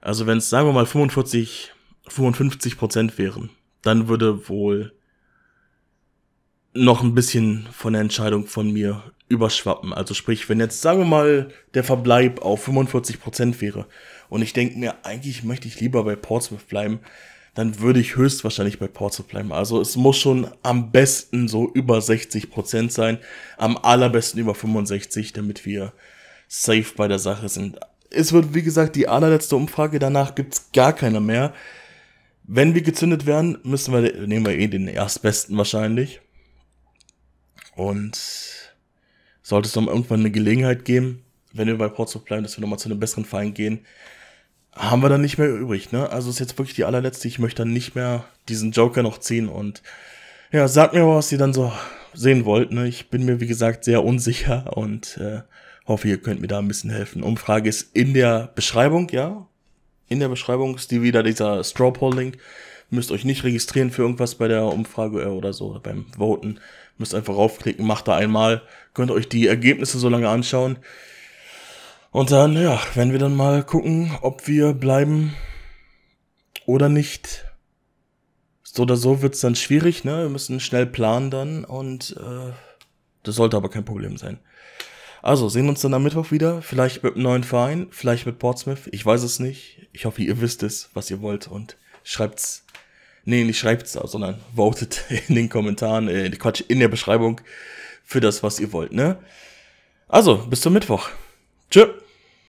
Also wenn es, sagen wir mal, 45, 55 Prozent wären, dann würde wohl noch ein bisschen von der Entscheidung von mir überschwappen. Also sprich, wenn jetzt, sagen wir mal, der Verbleib auf 45% Prozent wäre und ich denke mir, eigentlich möchte ich lieber bei Portsmouth bleiben, dann würde ich höchstwahrscheinlich bei Ports bleiben. Also es muss schon am besten so über 60% sein, am allerbesten über 65%, damit wir safe bei der Sache sind. Es wird, wie gesagt, die allerletzte Umfrage, danach gibt es gar keine mehr. Wenn wir gezündet werden, müssen wir, nehmen wir eh den erstbesten wahrscheinlich. Und sollte es dann irgendwann eine Gelegenheit geben, wenn wir bei Ports bleiben, dass wir nochmal zu einem besseren Feind gehen, haben wir dann nicht mehr übrig, ne? Also ist jetzt wirklich die allerletzte, ich möchte dann nicht mehr diesen Joker noch ziehen und ja, sagt mir, was ihr dann so sehen wollt, ne? Ich bin mir, wie gesagt, sehr unsicher und äh, hoffe, ihr könnt mir da ein bisschen helfen. Umfrage ist in der Beschreibung, ja? In der Beschreibung ist die wieder dieser Straw Link. Müsst euch nicht registrieren für irgendwas bei der Umfrage äh, oder so, oder beim Voten. Müsst einfach raufklicken, macht da einmal, könnt euch die Ergebnisse so lange anschauen. Und dann, ja, werden wir dann mal gucken, ob wir bleiben oder nicht. So oder so wird es dann schwierig, ne? Wir müssen schnell planen dann und äh, das sollte aber kein Problem sein. Also, sehen uns dann am Mittwoch wieder. Vielleicht mit einem neuen Verein, vielleicht mit Portsmouth. Ich weiß es nicht. Ich hoffe, ihr wisst es, was ihr wollt und schreibt's. Nee, nicht schreibt's da, sondern votet [LAUGHS] in den Kommentaren, äh, Quatsch, in der Beschreibung für das, was ihr wollt, ne? Also, bis zum Mittwoch. Tchou